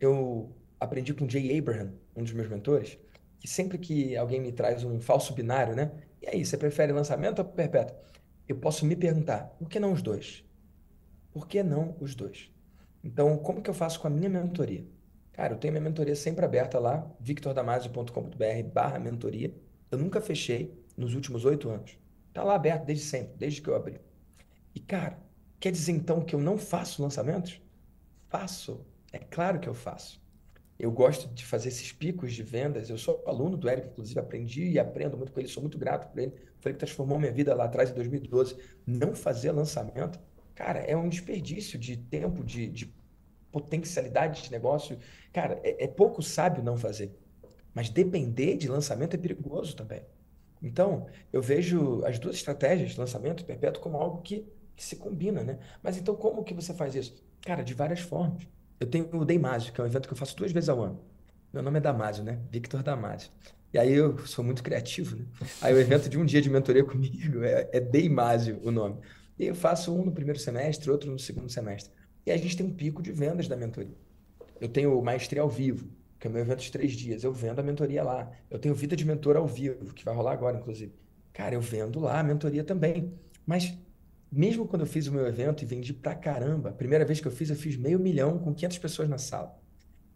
Eu aprendi com Jay Abraham, um dos meus mentores, que sempre que alguém me traz um falso binário, né? E aí, você prefere lançamento ou perpétuo? Eu posso me perguntar, por que não os dois? Por que não os dois? Então, como que eu faço com a minha mentoria? Cara, eu tenho minha mentoria sempre aberta lá, victordamaziocombr barra mentoria. Eu nunca fechei nos últimos oito anos. Tá lá aberto desde sempre, desde que eu abri. E, cara, quer dizer então que eu não faço lançamentos? Faço. É claro que eu faço. Eu gosto de fazer esses picos de vendas. Eu sou aluno do Eric, inclusive, aprendi e aprendo muito com ele. Sou muito grato por ele. Foi ele que transformou minha vida lá atrás, em 2012. Não fazer lançamento cara, é um desperdício de tempo, de, de potencialidade de negócio. Cara, é, é pouco sábio não fazer. Mas depender de lançamento é perigoso também. Então, eu vejo as duas estratégias, lançamento e perpétuo, como algo que, que, se combina, né? Mas então, como que você faz isso? Cara, de várias formas. Eu tenho o Damasio, que é um evento que eu faço duas vezes ao ano. Meu nome é Damásio, né? Victor Damásio. E aí eu sou muito criativo, né? Aí o evento de um dia de mentoria comigo é, é Damasio o nome. E eu faço um no primeiro semestre, outro no segundo semestre. E a gente tem um pico de vendas da mentoria. Eu tenho o Maestria ao vivo, que é o meu evento de três dias. Eu vendo a mentoria lá. Eu tenho Vida de Mentor ao vivo, que vai rolar agora, inclusive. Cara, eu vendo lá a mentoria também. Mas mesmo quando eu fiz o meu evento e vendi pra caramba, a primeira vez que eu fiz, eu fiz meio milhão com 500 pessoas na sala.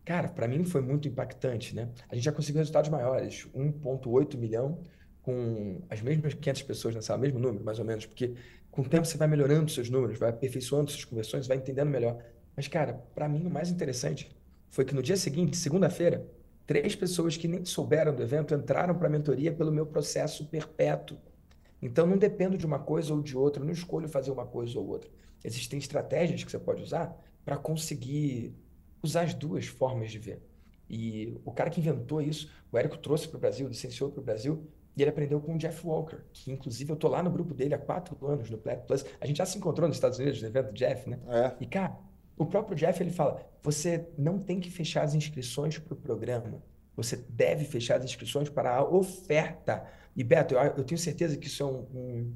Cara, para mim foi muito impactante, né? A gente já conseguiu resultados maiores, 1.8 milhão com as mesmas 500 pessoas na sala, mesmo número, mais ou menos, porque com o tempo você vai melhorando seus números, vai aperfeiçoando suas conversões, vai entendendo melhor. Mas, cara, para mim o mais interessante foi que no dia seguinte, segunda-feira, três pessoas que nem souberam do evento entraram para a mentoria pelo meu processo perpétuo. Então, não dependo de uma coisa ou de outra, não escolho fazer uma coisa ou outra. Existem estratégias que você pode usar para conseguir usar as duas formas de ver. E o cara que inventou isso, o Érico trouxe para o Brasil, licenciou para o Brasil, e ele aprendeu com o Jeff Walker, que inclusive eu tô lá no grupo dele há quatro anos, no Planet Plus. A gente já se encontrou nos Estados Unidos no evento do Jeff, né? É. E, cara, o próprio Jeff, ele fala, você não tem que fechar as inscrições para o programa. Você deve fechar as inscrições para a oferta. E, Beto, eu, eu tenho certeza que isso é um, um,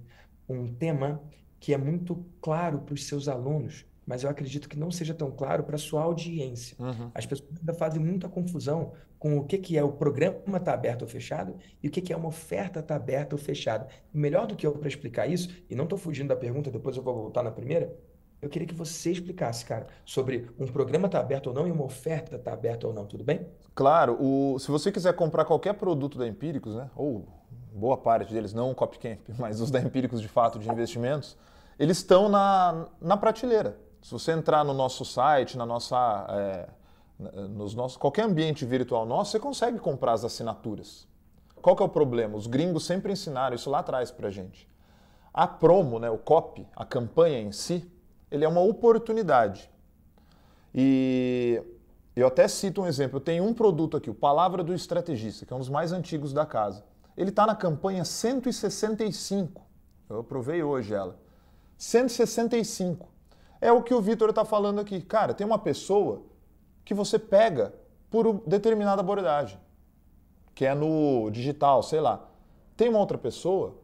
um tema que é muito claro para os seus alunos mas eu acredito que não seja tão claro para sua audiência. Uhum. As pessoas ainda fazem muita confusão com o que, que é o programa está aberto ou fechado e o que, que é uma oferta está aberta ou fechada. melhor do que eu para explicar isso, e não estou fugindo da pergunta, depois eu vou voltar na primeira, eu queria que você explicasse, cara, sobre um programa está aberto ou não e uma oferta está aberta ou não, tudo bem? Claro, o, se você quiser comprar qualquer produto da Empíricos, né, ou boa parte deles, não o Copcamp, mas os da Empíricos de fato de investimentos, eles estão na, na prateleira. Se você entrar no nosso site, na nossa, é, nos nossos, qualquer ambiente virtual nosso, você consegue comprar as assinaturas. Qual que é o problema? Os gringos sempre ensinaram isso lá atrás para gente. A promo, né, o copy, a campanha em si, ele é uma oportunidade. E eu até cito um exemplo. Eu tenho um produto aqui, o Palavra do Estrategista, que é um dos mais antigos da casa. Ele está na campanha 165. Eu aprovei hoje ela. 165. É o que o Vitor está falando aqui. Cara, tem uma pessoa que você pega por determinada abordagem, que é no digital, sei lá. Tem uma outra pessoa,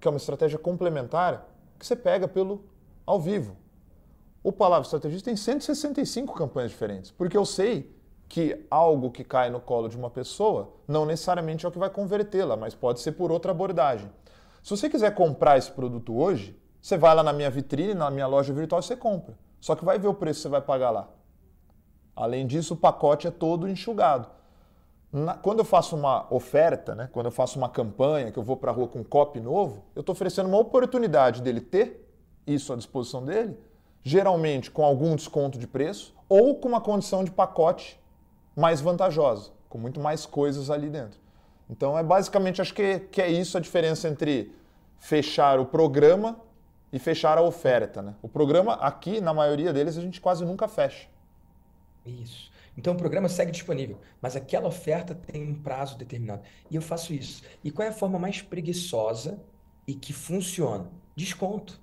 que é uma estratégia complementar, que você pega pelo ao vivo. O Palavra Estrategista tem 165 campanhas diferentes, porque eu sei que algo que cai no colo de uma pessoa não necessariamente é o que vai convertê-la, mas pode ser por outra abordagem. Se você quiser comprar esse produto hoje, você vai lá na minha vitrine, na minha loja virtual e você compra. Só que vai ver o preço que você vai pagar lá. Além disso, o pacote é todo enxugado. Na, quando eu faço uma oferta, né, quando eu faço uma campanha, que eu vou para a rua com um copy novo, eu estou oferecendo uma oportunidade dele ter isso à disposição dele, geralmente com algum desconto de preço ou com uma condição de pacote mais vantajosa, com muito mais coisas ali dentro. Então é basicamente, acho que, que é isso a diferença entre fechar o programa e fechar a oferta. Né? O programa, aqui, na maioria deles, a gente quase nunca fecha. Isso. Então o programa segue disponível, mas aquela oferta tem um prazo determinado. E eu faço isso. E qual é a forma mais preguiçosa e que funciona? Desconto.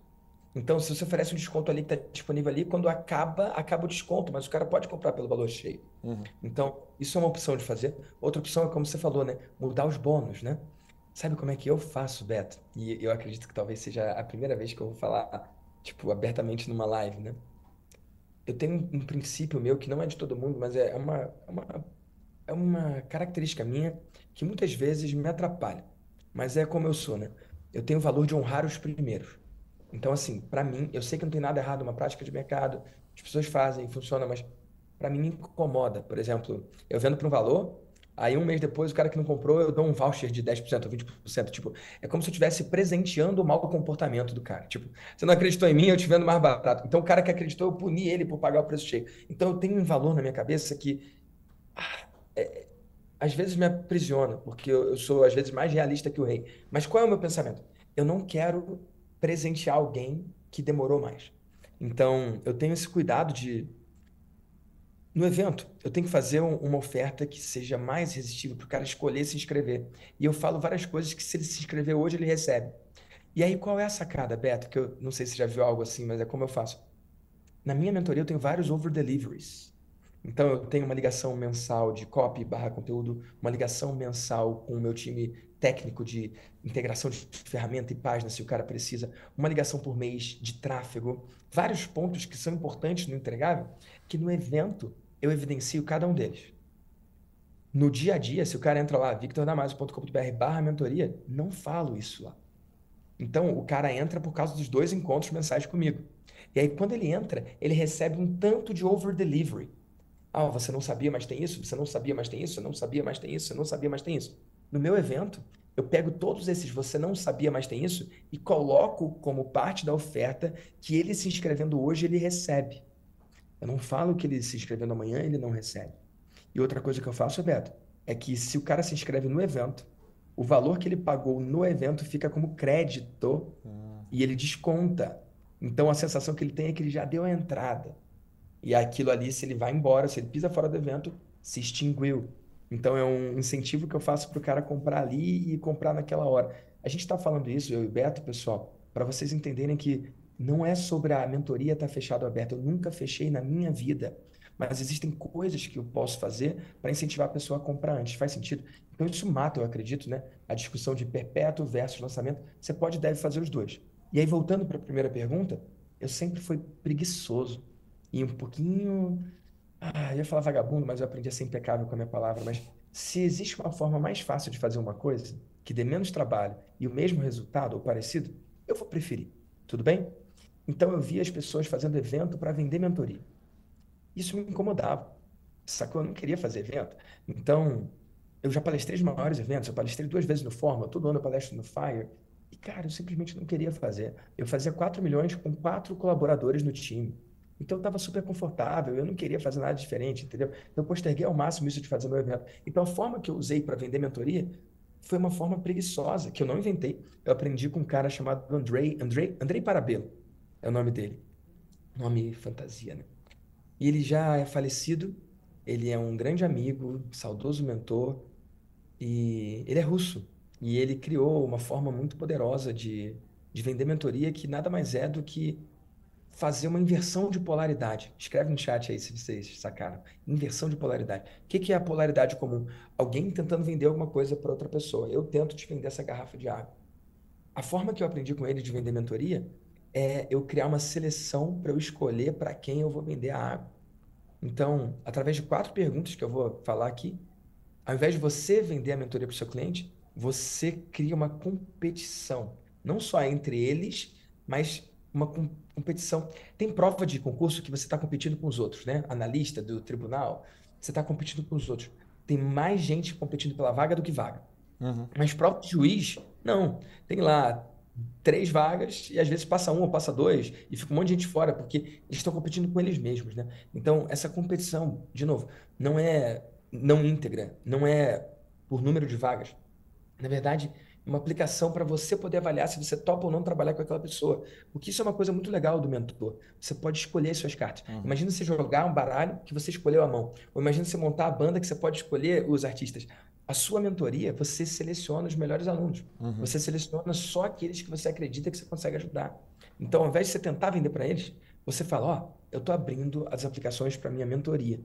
Então, se você oferece um desconto ali que está disponível ali, quando acaba, acaba o desconto, mas o cara pode comprar pelo valor cheio. Uhum. Então, isso é uma opção de fazer. Outra opção é, como você falou, né? Mudar os bônus, né? Sabe como é que eu faço, Beto? E eu acredito que talvez seja a primeira vez que eu vou falar, tipo, abertamente numa live, né? Eu tenho um princípio meu que não é de todo mundo, mas é uma, é uma é uma característica minha que muitas vezes me atrapalha. Mas é como eu sou, né? Eu tenho o valor de honrar os primeiros. Então, assim, para mim, eu sei que não tem nada errado, é uma prática de mercado, as pessoas fazem, funciona, mas para mim incomoda. Por exemplo, eu vendo para um valor, Aí um mês depois, o cara que não comprou, eu dou um voucher de 10% ou 20%. Tipo, é como se eu estivesse presenteando o mau comportamento do cara. Tipo, você não acreditou em mim, eu te vendo mais barato. Então o cara que acreditou, eu puni ele por pagar o preço cheio. Então eu tenho um valor na minha cabeça que ah, é, às vezes me aprisiona, porque eu, eu sou às vezes mais realista que o rei. Mas qual é o meu pensamento? Eu não quero presentear alguém que demorou mais. Então eu tenho esse cuidado de no evento, eu tenho que fazer uma oferta que seja mais resistível para o cara escolher se inscrever. E eu falo várias coisas que se ele se inscrever hoje, ele recebe. E aí, qual é a sacada, Beto? Que eu não sei se já viu algo assim, mas é como eu faço. Na minha mentoria, eu tenho vários over-deliveries. Então, eu tenho uma ligação mensal de copy barra conteúdo, uma ligação mensal com o meu time técnico de integração de ferramenta e página, se o cara precisa, uma ligação por mês de tráfego, vários pontos que são importantes no entregável, que no evento eu evidencio cada um deles. No dia a dia, se o cara entra lá, victordamasio.com.br barra mentoria, não falo isso lá. Então, o cara entra por causa dos dois encontros mensais comigo. E aí, quando ele entra, ele recebe um tanto de over-delivery. Ah, você não sabia, mas tem isso? Você não sabia, mas tem isso? Você não sabia, mas tem isso? Você não sabia, mas tem isso? No meu evento, eu pego todos esses você não sabia, mas tem isso e coloco como parte da oferta que ele se inscrevendo hoje, ele recebe. Eu não falo que ele se inscreveu na manhã ele não recebe. E outra coisa que eu faço, Beto, é que se o cara se inscreve no evento, o valor que ele pagou no evento fica como crédito ah. e ele desconta. Então a sensação que ele tem é que ele já deu a entrada. E aquilo ali, se ele vai embora, se ele pisa fora do evento, se extinguiu. Então é um incentivo que eu faço para o cara comprar ali e comprar naquela hora. A gente está falando isso, eu e o Beto, pessoal, para vocês entenderem que não é sobre a mentoria estar tá fechado fechada ou aberta. Eu nunca fechei na minha vida. Mas existem coisas que eu posso fazer para incentivar a pessoa a comprar antes. Faz sentido? Então, isso mata, eu acredito, né? A discussão de perpétuo versus lançamento. Você pode e deve fazer os dois. E aí, voltando para a primeira pergunta, eu sempre fui preguiçoso e um pouquinho. Ah, eu ia falar vagabundo, mas eu aprendi a ser impecável com a minha palavra. Mas se existe uma forma mais fácil de fazer uma coisa, que dê menos trabalho e o mesmo resultado ou parecido, eu vou preferir. Tudo bem? Então eu via as pessoas fazendo evento para vender mentoria. Isso me incomodava. Sacou? Eu não queria fazer evento. Então, eu já palestrei os maiores eventos, eu palestrei duas vezes no Fórmula, todo ano eu palestro no Fire. E, cara, eu simplesmente não queria fazer. Eu fazia 4 milhões com quatro colaboradores no time. Então, eu estava super confortável, eu não queria fazer nada diferente, entendeu? Eu posterguei ao máximo isso de fazer meu evento. Então, a forma que eu usei para vender mentoria foi uma forma preguiçosa, que eu não inventei. Eu aprendi com um cara chamado Andrei, Andrei, Andrei Parabelo é o nome dele. Nome fantasia, né? E ele já é falecido, ele é um grande amigo, saudoso mentor, e ele é russo. E ele criou uma forma muito poderosa de, de vender mentoria que nada mais é do que fazer uma inversão de polaridade. Escreve no chat aí se vocês sacaram. Inversão de polaridade. O que, que é a polaridade comum? Alguém tentando vender alguma coisa para outra pessoa. Eu tento te vender essa garrafa de água. A forma que eu aprendi com ele de vender mentoria é eu criar uma seleção para eu escolher para quem eu vou vender a água. Então, através de quatro perguntas que eu vou falar aqui, ao invés de você vender a mentoria para o seu cliente, você cria uma competição, não só entre eles, mas uma com competição. Tem prova de concurso que você está competindo com os outros, né? Analista do tribunal, você está competindo com os outros. Tem mais gente competindo pela vaga do que vaga. Uhum. Mas prova de juiz, não. Tem lá três vagas e às vezes passa um ou passa dois e fica um monte de gente fora porque eles estão competindo com eles mesmos, né? Então essa competição, de novo, não é não íntegra, não é por número de vagas. Na verdade, é uma aplicação para você poder avaliar se você topa ou não trabalhar com aquela pessoa. Porque isso é uma coisa muito legal do mentor. Você pode escolher suas cartas. Uhum. Imagina você jogar um baralho que você escolheu a mão. Ou imagina você montar a banda que você pode escolher os artistas a sua mentoria, você seleciona os melhores alunos. Uhum. Você seleciona só aqueles que você acredita que você consegue ajudar. Então, ao invés de você tentar vender para eles, você fala: Ó, oh, eu estou abrindo as aplicações para minha mentoria.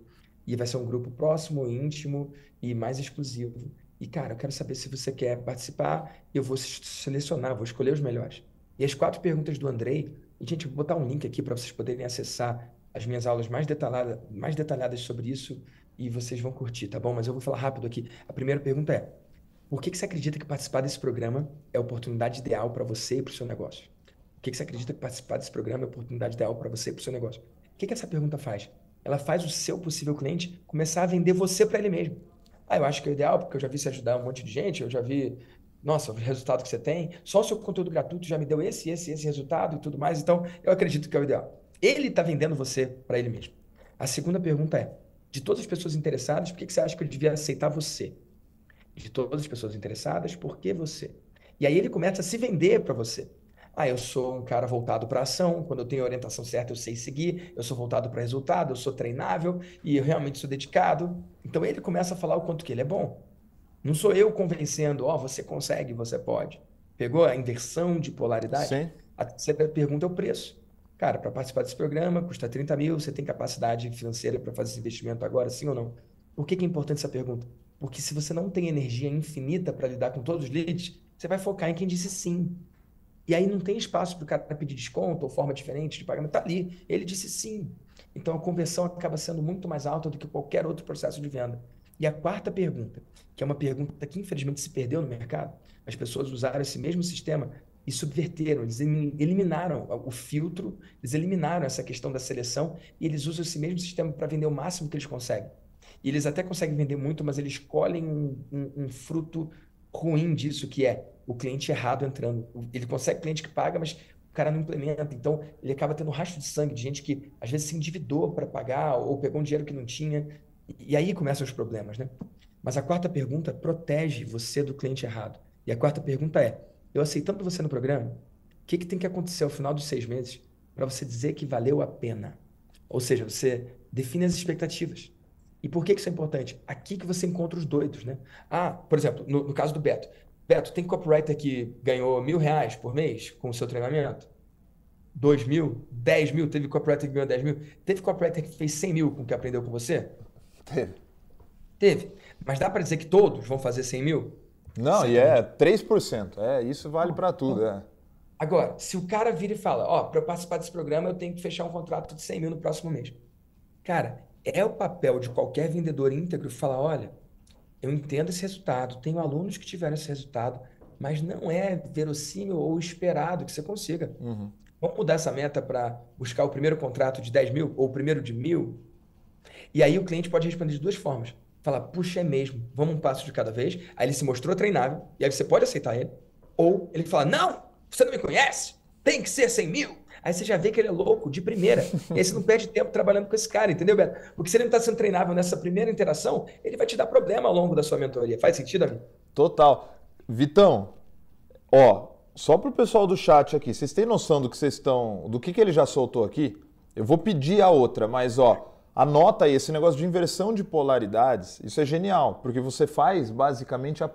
E vai ser um grupo próximo, íntimo e mais exclusivo. E, cara, eu quero saber se você quer participar. Eu vou selecionar, vou escolher os melhores. E as quatro perguntas do Andrei, e, gente, vou botar um link aqui para vocês poderem acessar as minhas aulas mais, detalhada, mais detalhadas sobre isso e vocês vão curtir, tá bom? Mas eu vou falar rápido aqui. A primeira pergunta é: por que, que você acredita que participar desse programa é a oportunidade ideal para você e para o seu negócio? Por que, que você acredita que participar desse programa é a oportunidade ideal para você e para o seu negócio? O que, que essa pergunta faz? Ela faz o seu possível cliente começar a vender você para ele mesmo. Ah, eu acho que é ideal porque eu já vi você ajudar um monte de gente, eu já vi nossa, o resultado que você tem, só o seu conteúdo gratuito já me deu esse, esse, esse resultado e tudo mais, então eu acredito que é o ideal. Ele está vendendo você para ele mesmo. A segunda pergunta é: de todas as pessoas interessadas, por que, você acha que ele devia aceitar você? De todas as pessoas interessadas, por que você? E aí ele começa a se vender para você. Ah, eu sou um cara voltado para ação, quando eu tenho a orientação certa eu sei seguir, eu sou voltado para resultado, eu sou treinável e eu realmente sou dedicado. Então ele começa a falar o quanto que ele é bom. Não sou eu convencendo, ó, oh, você consegue, você pode. Pegou a inversão de polaridade? Sim. A terceira pergunta é o preço cara, para participar desse programa custa 30 mil, você tem capacidade financeira para fazer esse investimento agora, sim ou não? Por que, que é importante essa pergunta? Porque se você não tem energia infinita para lidar com todos os leads, você vai focar em quem disse sim. E aí não tem espaço para o cara pedir desconto ou forma diferente de pagamento. Está ali, ele disse sim. Então a conversão acaba sendo muito mais alta do que qualquer outro processo de venda. E a quarta pergunta, que é uma pergunta que infelizmente se perdeu no mercado, as pessoas usaram esse mesmo sistema e subverteram, eles eliminaram o filtro, eles eliminaram essa questão da seleção e eles usam esse mesmo sistema para vender o máximo que eles conseguem. E eles até conseguem vender muito, mas eles colhem um, um, um fruto ruim disso, que é o cliente errado entrando. Ele consegue cliente que paga, mas o cara não implementa. Então, ele acaba tendo um rastro de sangue de gente que às vezes se endividou para pagar ou pegou um dinheiro que não tinha. E, e aí começam os problemas, né? Mas a quarta pergunta protege você do cliente errado. E a quarta pergunta é: eu aceitando você no programa, o que, que tem que acontecer ao final dos seis meses para você dizer que valeu a pena? Ou seja, você define as expectativas. E por que, que isso é importante? Aqui que você encontra os doidos, né? Ah, por exemplo, no, no caso do Beto. Beto, tem copywriter que ganhou mil reais por mês com o seu treinamento? dois mil, dez mil, teve copywriter que ganhou dez mil, teve copywriter que fez cem mil com o que aprendeu com você? Teve. Teve. Mas dá para dizer que todos vão fazer cem mil? Não, e é 3%. É, isso vale para tudo. É. Agora, se o cara vira e fala, ó, para eu participar desse programa eu tenho que fechar um contrato de 100 mil no próximo mês. Cara, é o papel de qualquer vendedor íntegro falar, olha, eu entendo esse resultado, tenho alunos que tiveram esse resultado, mas não é verossímil ou esperado que você consiga. Uhum. Vamos mudar essa meta para buscar o primeiro contrato de 10 mil ou o primeiro de mil? E aí o cliente pode responder de duas formas fala puxa, é mesmo, vamos um passo de cada vez. Aí ele se mostrou treinável, e aí você pode aceitar ele. Ou ele fala, não, você não me conhece, tem que ser 100 mil. Aí você já vê que ele é louco de primeira. E aí você não perde tempo trabalhando com esse cara, entendeu, Beto? Porque se ele não está sendo treinável nessa primeira interação, ele vai te dar problema ao longo da sua mentoria. Faz sentido, amigo? Total. Vitão, ó, só para o pessoal do chat aqui, vocês têm noção do que vocês estão. do que, que ele já soltou aqui? Eu vou pedir a outra, mas ó. Anota aí, esse negócio de inversão de polaridades, isso é genial, porque você faz basicamente a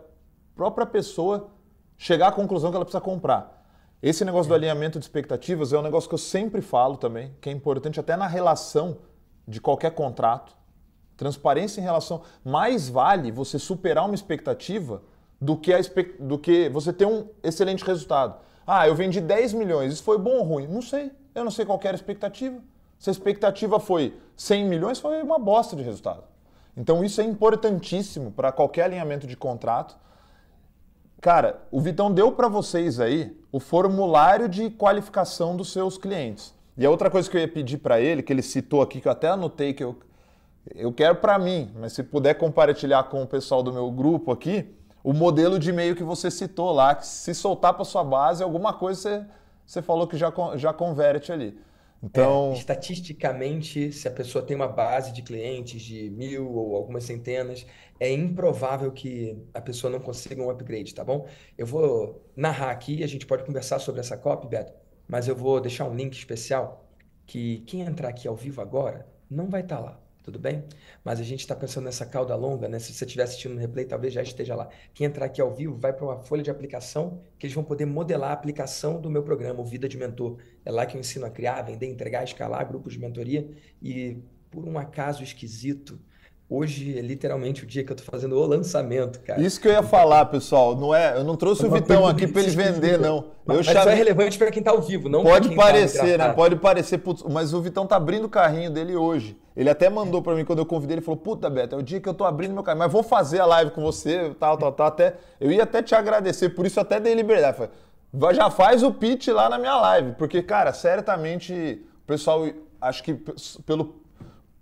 própria pessoa chegar à conclusão que ela precisa comprar. Esse negócio do alinhamento de expectativas é um negócio que eu sempre falo também, que é importante até na relação de qualquer contrato. Transparência em relação. Mais vale você superar uma expectativa do que, a expect... do que você ter um excelente resultado. Ah, eu vendi 10 milhões, isso foi bom ou ruim? Não sei. Eu não sei qual era a expectativa. Se a expectativa foi 100 milhões, foi uma bosta de resultado. Então isso é importantíssimo para qualquer alinhamento de contrato. Cara, o Vitão deu para vocês aí o formulário de qualificação dos seus clientes. E a outra coisa que eu ia pedir para ele, que ele citou aqui, que eu até anotei que eu, eu quero para mim, mas se puder compartilhar com o pessoal do meu grupo aqui, o modelo de e-mail que você citou lá, que se soltar para sua base, alguma coisa você, você falou que já, já converte ali. Então. É, estatisticamente, se a pessoa tem uma base de clientes de mil ou algumas centenas, é improvável que a pessoa não consiga um upgrade, tá bom? Eu vou narrar aqui, a gente pode conversar sobre essa copy, Beto, mas eu vou deixar um link especial que quem entrar aqui ao vivo agora não vai estar tá lá tudo bem? Mas a gente está pensando nessa cauda longa, né? Se você estiver assistindo no replay, talvez já esteja lá. Quem entrar aqui ao vivo vai para uma folha de aplicação que eles vão poder modelar a aplicação do meu programa, o Vida de Mentor. É lá que eu ensino a criar, vender, entregar, escalar grupos de mentoria. E por um acaso esquisito, Hoje é literalmente o dia que eu tô fazendo o lançamento, cara. Isso que eu ia falar, pessoal. Não é, eu não trouxe é o Vitão aqui para ele vender, não. Eu mas chave... é relevante para quem tá ao vivo, não Pode tá parecer, tá né? Pode parecer, putz, mas o Vitão tá abrindo o carrinho dele hoje. Ele até mandou para mim quando eu convidei, ele falou: "Puta, Beto, é o dia que eu tô abrindo meu carrinho, mas vou fazer a live com você, tal, tal, tal, até eu ia até te agradecer por isso, até dei liberdade. Falei, já faz o pitch lá na minha live, porque cara, certamente o pessoal acho que pelo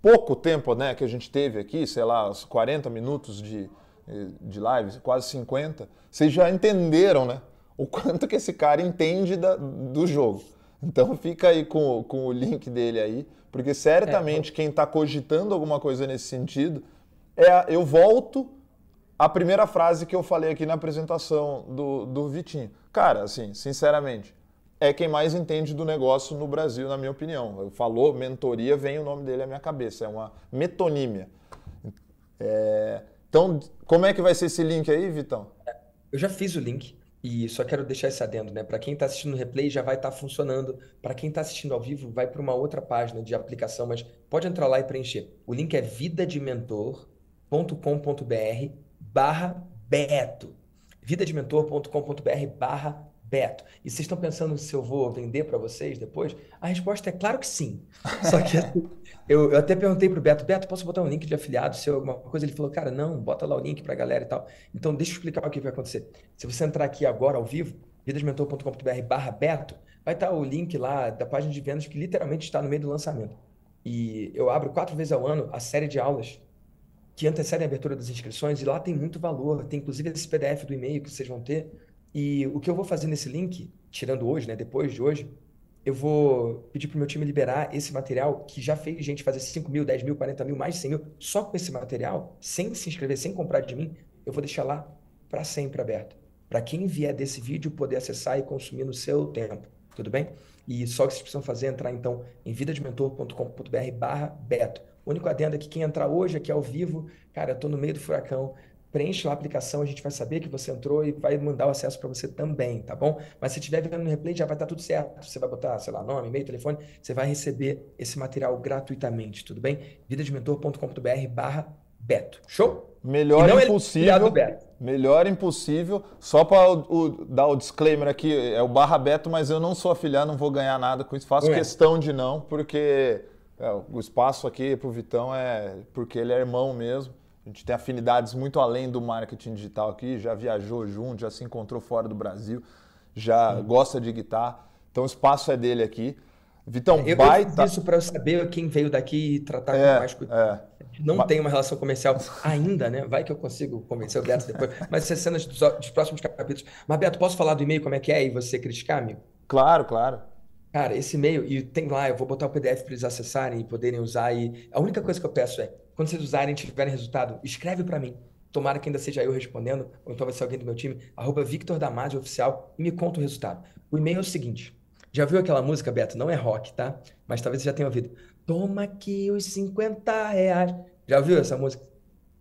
pouco tempo né, que a gente teve aqui, sei lá, uns 40 minutos de, eh, de live, quase 50, vocês já entenderam né, o quanto que esse cara entende da, do jogo. Então fica aí com, com o link dele aí, porque certamente é. quem está cogitando alguma coisa nesse sentido é a, eu volto à primeira frase que eu falei aqui na apresentação do, do Vitinho. Cara, assim, sinceramente, é quem mais entende do negócio no Brasil, na minha opinião. Eu falou mentoria, vem o nome dele à minha cabeça, é uma metonímia. É... Então, como é que vai ser esse link aí, Vitão? Eu já fiz o link e só quero deixar esse adendo, né? Para quem está assistindo o replay já vai estar tá funcionando. Para quem está assistindo ao vivo, vai para uma outra página de aplicação, mas pode entrar lá e preencher. O link é vidadementor.com.br barra Beto. vidadementor.com.br barra Beto, e vocês estão pensando se eu vou vender para vocês depois? A resposta é claro que sim. Só que assim, eu, eu até perguntei para o Beto, Beto, posso botar um link de afiliado seu, alguma coisa? Ele falou, cara, não, bota lá o link para a galera e tal. Então, deixa eu explicar o que vai acontecer. Se você entrar aqui agora ao vivo, vidasmentor.com.br barra Beto, vai estar tá o link lá da página de vendas que literalmente está no meio do lançamento. E eu abro quatro vezes ao ano a série de aulas que antecedem a abertura das inscrições e lá tem muito valor. Tem inclusive esse PDF do e-mail que vocês vão ter, e o que eu vou fazer nesse link, tirando hoje, né, depois de hoje, eu vou pedir para o meu time liberar esse material que já fez gente fazer 5 mil, 10 mil, 40 mil, mais de 100 mil, só com esse material, sem se inscrever, sem comprar de mim, eu vou deixar lá para sempre aberto. Para quem vier desse vídeo poder acessar e consumir no seu tempo, tudo bem? E só o que vocês precisam fazer é entrar então em vidadmentor.com.br barra Beto. O único adendo é que quem entrar hoje aqui ao vivo, cara, eu estou no meio do furacão, preenche lá a aplicação, a gente vai saber que você entrou e vai mandar o acesso para você também, tá bom? Mas se estiver vendo no replay, já vai estar tá tudo certo. Você vai botar, sei lá, nome, e-mail, telefone, você vai receber esse material gratuitamente, tudo bem? vidadementor.com.br barra Beto. Show? Melhor impossível. É melhor impossível. Só para dar o disclaimer aqui, é o barra Beto, mas eu não sou afiliado, não vou ganhar nada com isso. Faço é. questão de não, porque é, o espaço aqui pro Vitão é porque ele é irmão mesmo. A gente tem afinidades muito além do marketing digital aqui, já viajou junto, já se encontrou fora do Brasil, já hum. gosta de guitarra. Então o espaço é dele aqui. Vitão, eu, baita. Eu isso para eu saber quem veio daqui e tratar é, com mais cuidado. É. Não ba... tem uma relação comercial ainda, né? Vai que eu consigo convencer o Beto depois. Mas essas cenas dos, dos próximos capítulos. Mas, Beto, posso falar do e-mail como é que é e você criticar, amigo? Claro, claro. Cara, esse e-mail, e tem lá, eu vou botar o PDF para eles acessarem e poderem usar. E a única coisa que eu peço é, quando vocês usarem e tiverem resultado, escreve para mim. Tomara que ainda seja eu respondendo, ou então vai ser alguém do meu time, arroba Victor Damadi, oficial, e me conta o resultado. O e-mail é o seguinte. Já viu aquela música, Beto? Não é rock, tá? Mas talvez você já tenha ouvido. Toma aqui os 50 reais. Já ouviu essa música?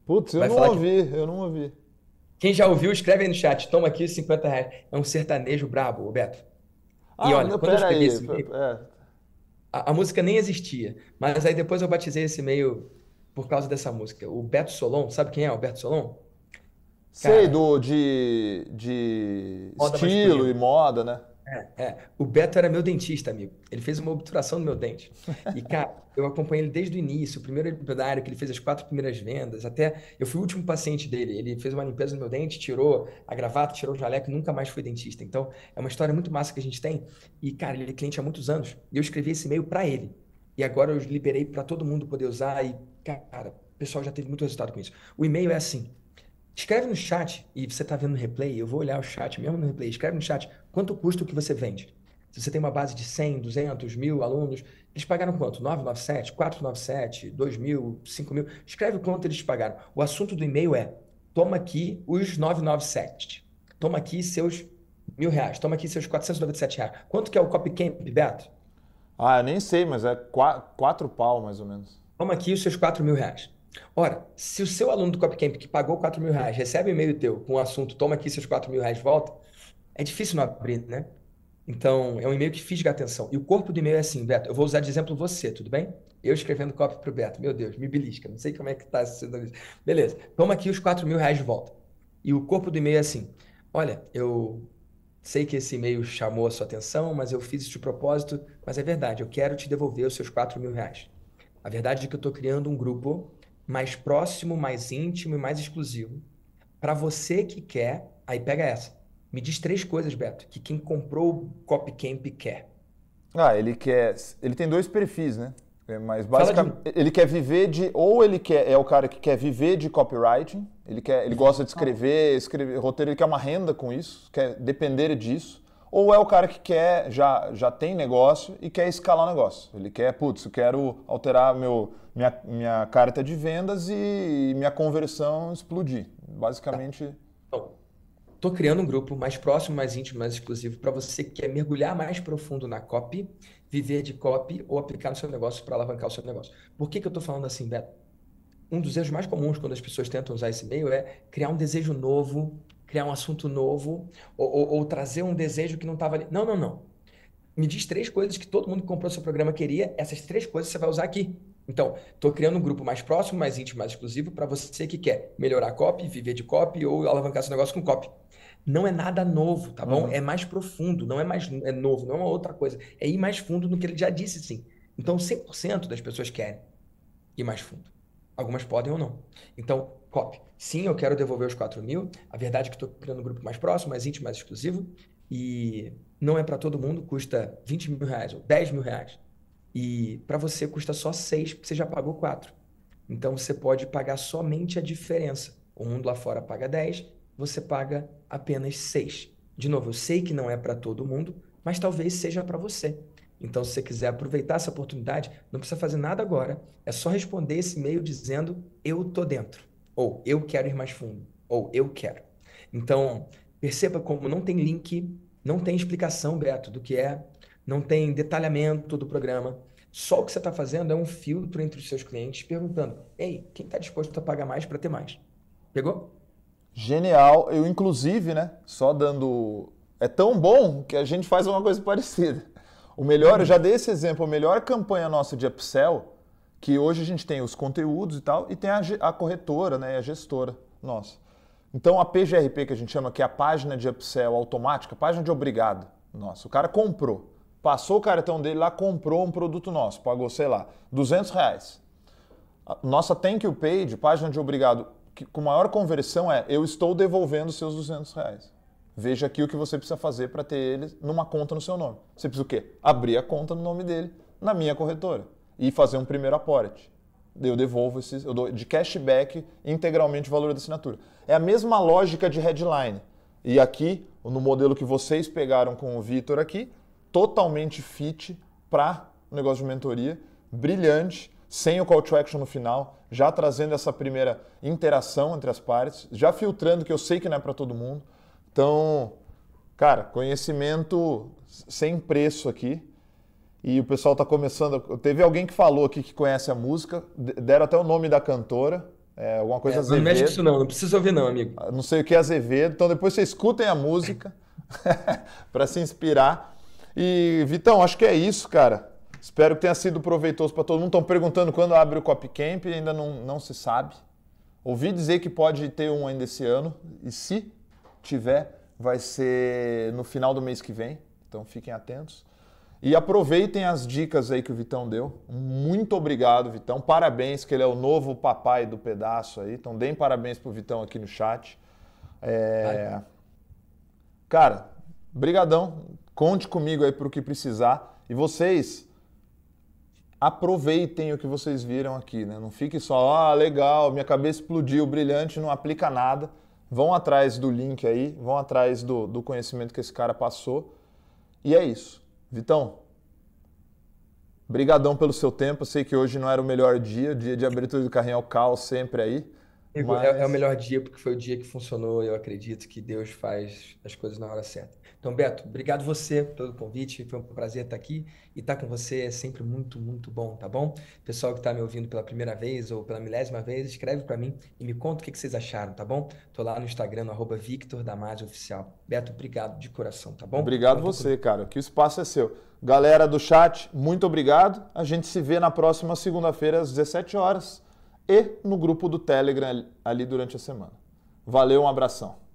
Putz, eu não ouvi, que... eu não ouvi. Quem já ouviu, escreve aí no chat. Toma aqui os 50 reais. É um sertanejo brabo, Beto. Ah, e olha, quando eu escrevi aí, esse é. a, a, música nem existia. Mas aí depois eu batizei esse meio por causa dessa música. O Beto Solon, sabe quem é o Beto Solon? Cara, Sei, do, de, de estilo e moda, né? É, O Beto era meu dentista, amigo. Ele fez uma obturação no meu dente. E, cara, eu acompanhei ele desde o início. O primeiro área que ele fez as quatro primeiras vendas, até eu fui o último paciente dele. Ele fez uma limpeza no meu dente, tirou a gravata, tirou o jaleco, nunca mais foi dentista. Então, é uma história muito massa que a gente tem. E, cara, ele é cliente há muitos anos. E eu escrevi esse e-mail para ele. E agora eu liberei para todo mundo poder usar. E, cara, o pessoal já teve muito resultado com isso. O e-mail é assim. Escreve no chat, e você está vendo o replay, eu vou olhar o chat mesmo no replay. Escreve no chat Quanto custa o que você vende? Se você tem uma base de 100, 200 mil alunos, eles pagaram quanto? 997, 497, 2 mil, 5 mil? Escreve quanto eles pagaram. O assunto do e-mail é: toma aqui os 997, toma aqui seus mil reais, toma aqui seus 497 reais. Quanto que é o Copycamp, Beto? Ah, eu nem sei, mas é 4, quatro pau mais ou menos. Toma aqui os seus 4 mil reais. Ora, se o seu aluno do Copcamp que pagou 4 mil reais recebe um e-mail teu com o assunto toma aqui seus 4 mil reais volta, é difícil não abrir, né? Então, é um e-mail que fisga a atenção. E o corpo do e-mail é assim, Beto, eu vou usar de exemplo você, tudo bem? Eu escrevendo copy para o Beto, meu Deus, me belisca, não sei como é que está sendo Beleza, toma aqui os 4 mil reais de volta. E o corpo do e-mail é assim, olha, eu sei que esse e-mail chamou a sua atenção, mas eu fiz isso de propósito, mas é verdade, eu quero te devolver os seus 4 mil reais. A verdade é que eu estou criando um grupo mais próximo, mais íntimo e mais exclusivo para você que quer, aí pega essa me diz três coisas, Beto, que quem comprou o Copcamp quer. Ah, ele quer. Ele tem dois perfis, né? É, mas basicamente de... ele quer viver de ou ele quer é o cara que quer viver de copywriting, ele quer, ele gosta de ah. escrever, escrever roteiro, ele quer uma renda com isso, quer depender disso, ou é o cara que quer já já tem negócio e quer escalar o negócio. Ele quer, putz, eu quero alterar meu minha, minha carta de vendas e minha conversão explodir. Tá. Basicamente tá. Estou criando um grupo mais próximo, mais íntimo, mais exclusivo para você que quer mergulhar mais profundo na copy, viver de copy ou aplicar no seu negócio para alavancar o seu negócio. Por que, que eu estou falando assim, Beto? Um dos erros mais comuns quando as pessoas tentam usar esse meio é criar um desejo novo, criar um assunto novo ou, ou, ou trazer um desejo que não estava ali. Não, não, não. Me diz três coisas que todo mundo que comprou seu programa queria, essas três coisas você vai usar aqui. Então, estou criando um grupo mais próximo, mais íntimo, mais exclusivo para você que quer melhorar a copy, viver de copy ou alavancar seu negócio com copy não é nada novo, tá bom? Uhum. É mais profundo, não é mais é novo, não é outra coisa. É ir mais fundo no que ele já disse, sim. Então, 100% das pessoas querem ir mais fundo. Algumas podem ou não. Então, copy. Sim, eu quero devolver os 4 mil. A verdade é que estou criando um grupo mais próximo, mais íntimo, mais exclusivo. E não é para todo mundo, custa 20 mil reais ou 10 mil reais. E para você custa só 6, porque você já pagou 4. Então, você pode pagar somente a diferença. O mundo lá fora paga 10, você paga apenas seis. De novo, eu sei que não é para todo mundo, mas talvez seja para você. Então, se você quiser aproveitar essa oportunidade, não precisa fazer nada agora. É só responder esse e-mail dizendo eu tô dentro, ou eu quero ir mais fundo, ou eu quero. Então, perceba como não tem link, não tem explicação, Beto, do que é, não tem detalhamento do programa. Só o que você está fazendo é um filtro entre os seus clientes, perguntando: ei, quem está disposto a pagar mais para ter mais? Pegou? Genial. Eu, inclusive, né, só dando. É tão bom que a gente faz uma coisa parecida. O melhor, eu já dei esse exemplo, a melhor campanha nossa de upsell, que hoje a gente tem os conteúdos e tal, e tem a, a corretora, né, a gestora nossa. Então a PGRP que a gente chama, que é a página de upsell automática, página de obrigado. Nossa, o cara comprou, passou o cartão dele lá, comprou um produto nosso, pagou, sei lá, 200 reais. Nossa thank you page, página de obrigado que, com maior conversão é eu estou devolvendo seus 200 reais. Veja aqui o que você precisa fazer para ter eles numa conta no seu nome. Você precisa o quê? Abrir a conta no nome dele na minha corretora e fazer um primeiro aporte. Eu devolvo esses, eu dou de cashback integralmente o valor da assinatura. É a mesma lógica de headline. E aqui, no modelo que vocês pegaram com o Vitor aqui, totalmente fit para o negócio de mentoria, brilhante sem o call to action no final, já trazendo essa primeira interação entre as partes, já filtrando que eu sei que não é para todo mundo. Então, cara, conhecimento sem preço aqui. E o pessoal está começando. Teve alguém que falou aqui que conhece a música, deram até o nome da cantora. É, alguma coisa é, Azevedo. Não mexe com isso não, não precisa ouvir não, amigo. Ah, não sei o que é Azevedo. Então depois vocês escutem a música para se inspirar. E Vitão, acho que é isso, cara. Espero que tenha sido proveitoso para todo mundo. Estão perguntando quando abre o Cop Camp, ainda não, não se sabe. Ouvi dizer que pode ter um ainda esse ano, e se tiver, vai ser no final do mês que vem. Então fiquem atentos. E aproveitem as dicas aí que o Vitão deu. Muito obrigado, Vitão. Parabéns, que ele é o novo papai do pedaço aí. Então deem parabéns pro Vitão aqui no chat. É... Cara, brigadão. Conte comigo aí pro que precisar. E vocês, aproveitem o que vocês viram aqui, né? Não fique só, ah, legal, minha cabeça explodiu, brilhante, não aplica nada. Vão atrás do link aí, vão atrás do, do conhecimento que esse cara passou. E é isso. Vitão, brigadão pelo seu tempo. Eu sei que hoje não era o melhor dia, dia de abertura do carrinho é o caos sempre aí. Mas... É, é o melhor dia porque foi o dia que funcionou. Eu acredito que Deus faz as coisas na hora certa. Então, Beto, obrigado você pelo convite. Foi um prazer estar aqui e estar com você é sempre muito, muito bom, tá bom? Pessoal que está me ouvindo pela primeira vez ou pela milésima vez, escreve para mim e me conta o que, que vocês acharam, tá bom? Estou lá no Instagram, no arroba Victor Oficial. Beto, obrigado de coração, tá bom? Obrigado Conta você, comigo. cara, que o espaço é seu. Galera do chat, muito obrigado. A gente se vê na próxima segunda-feira às 17 horas e no grupo do Telegram ali durante a semana. Valeu, um abração.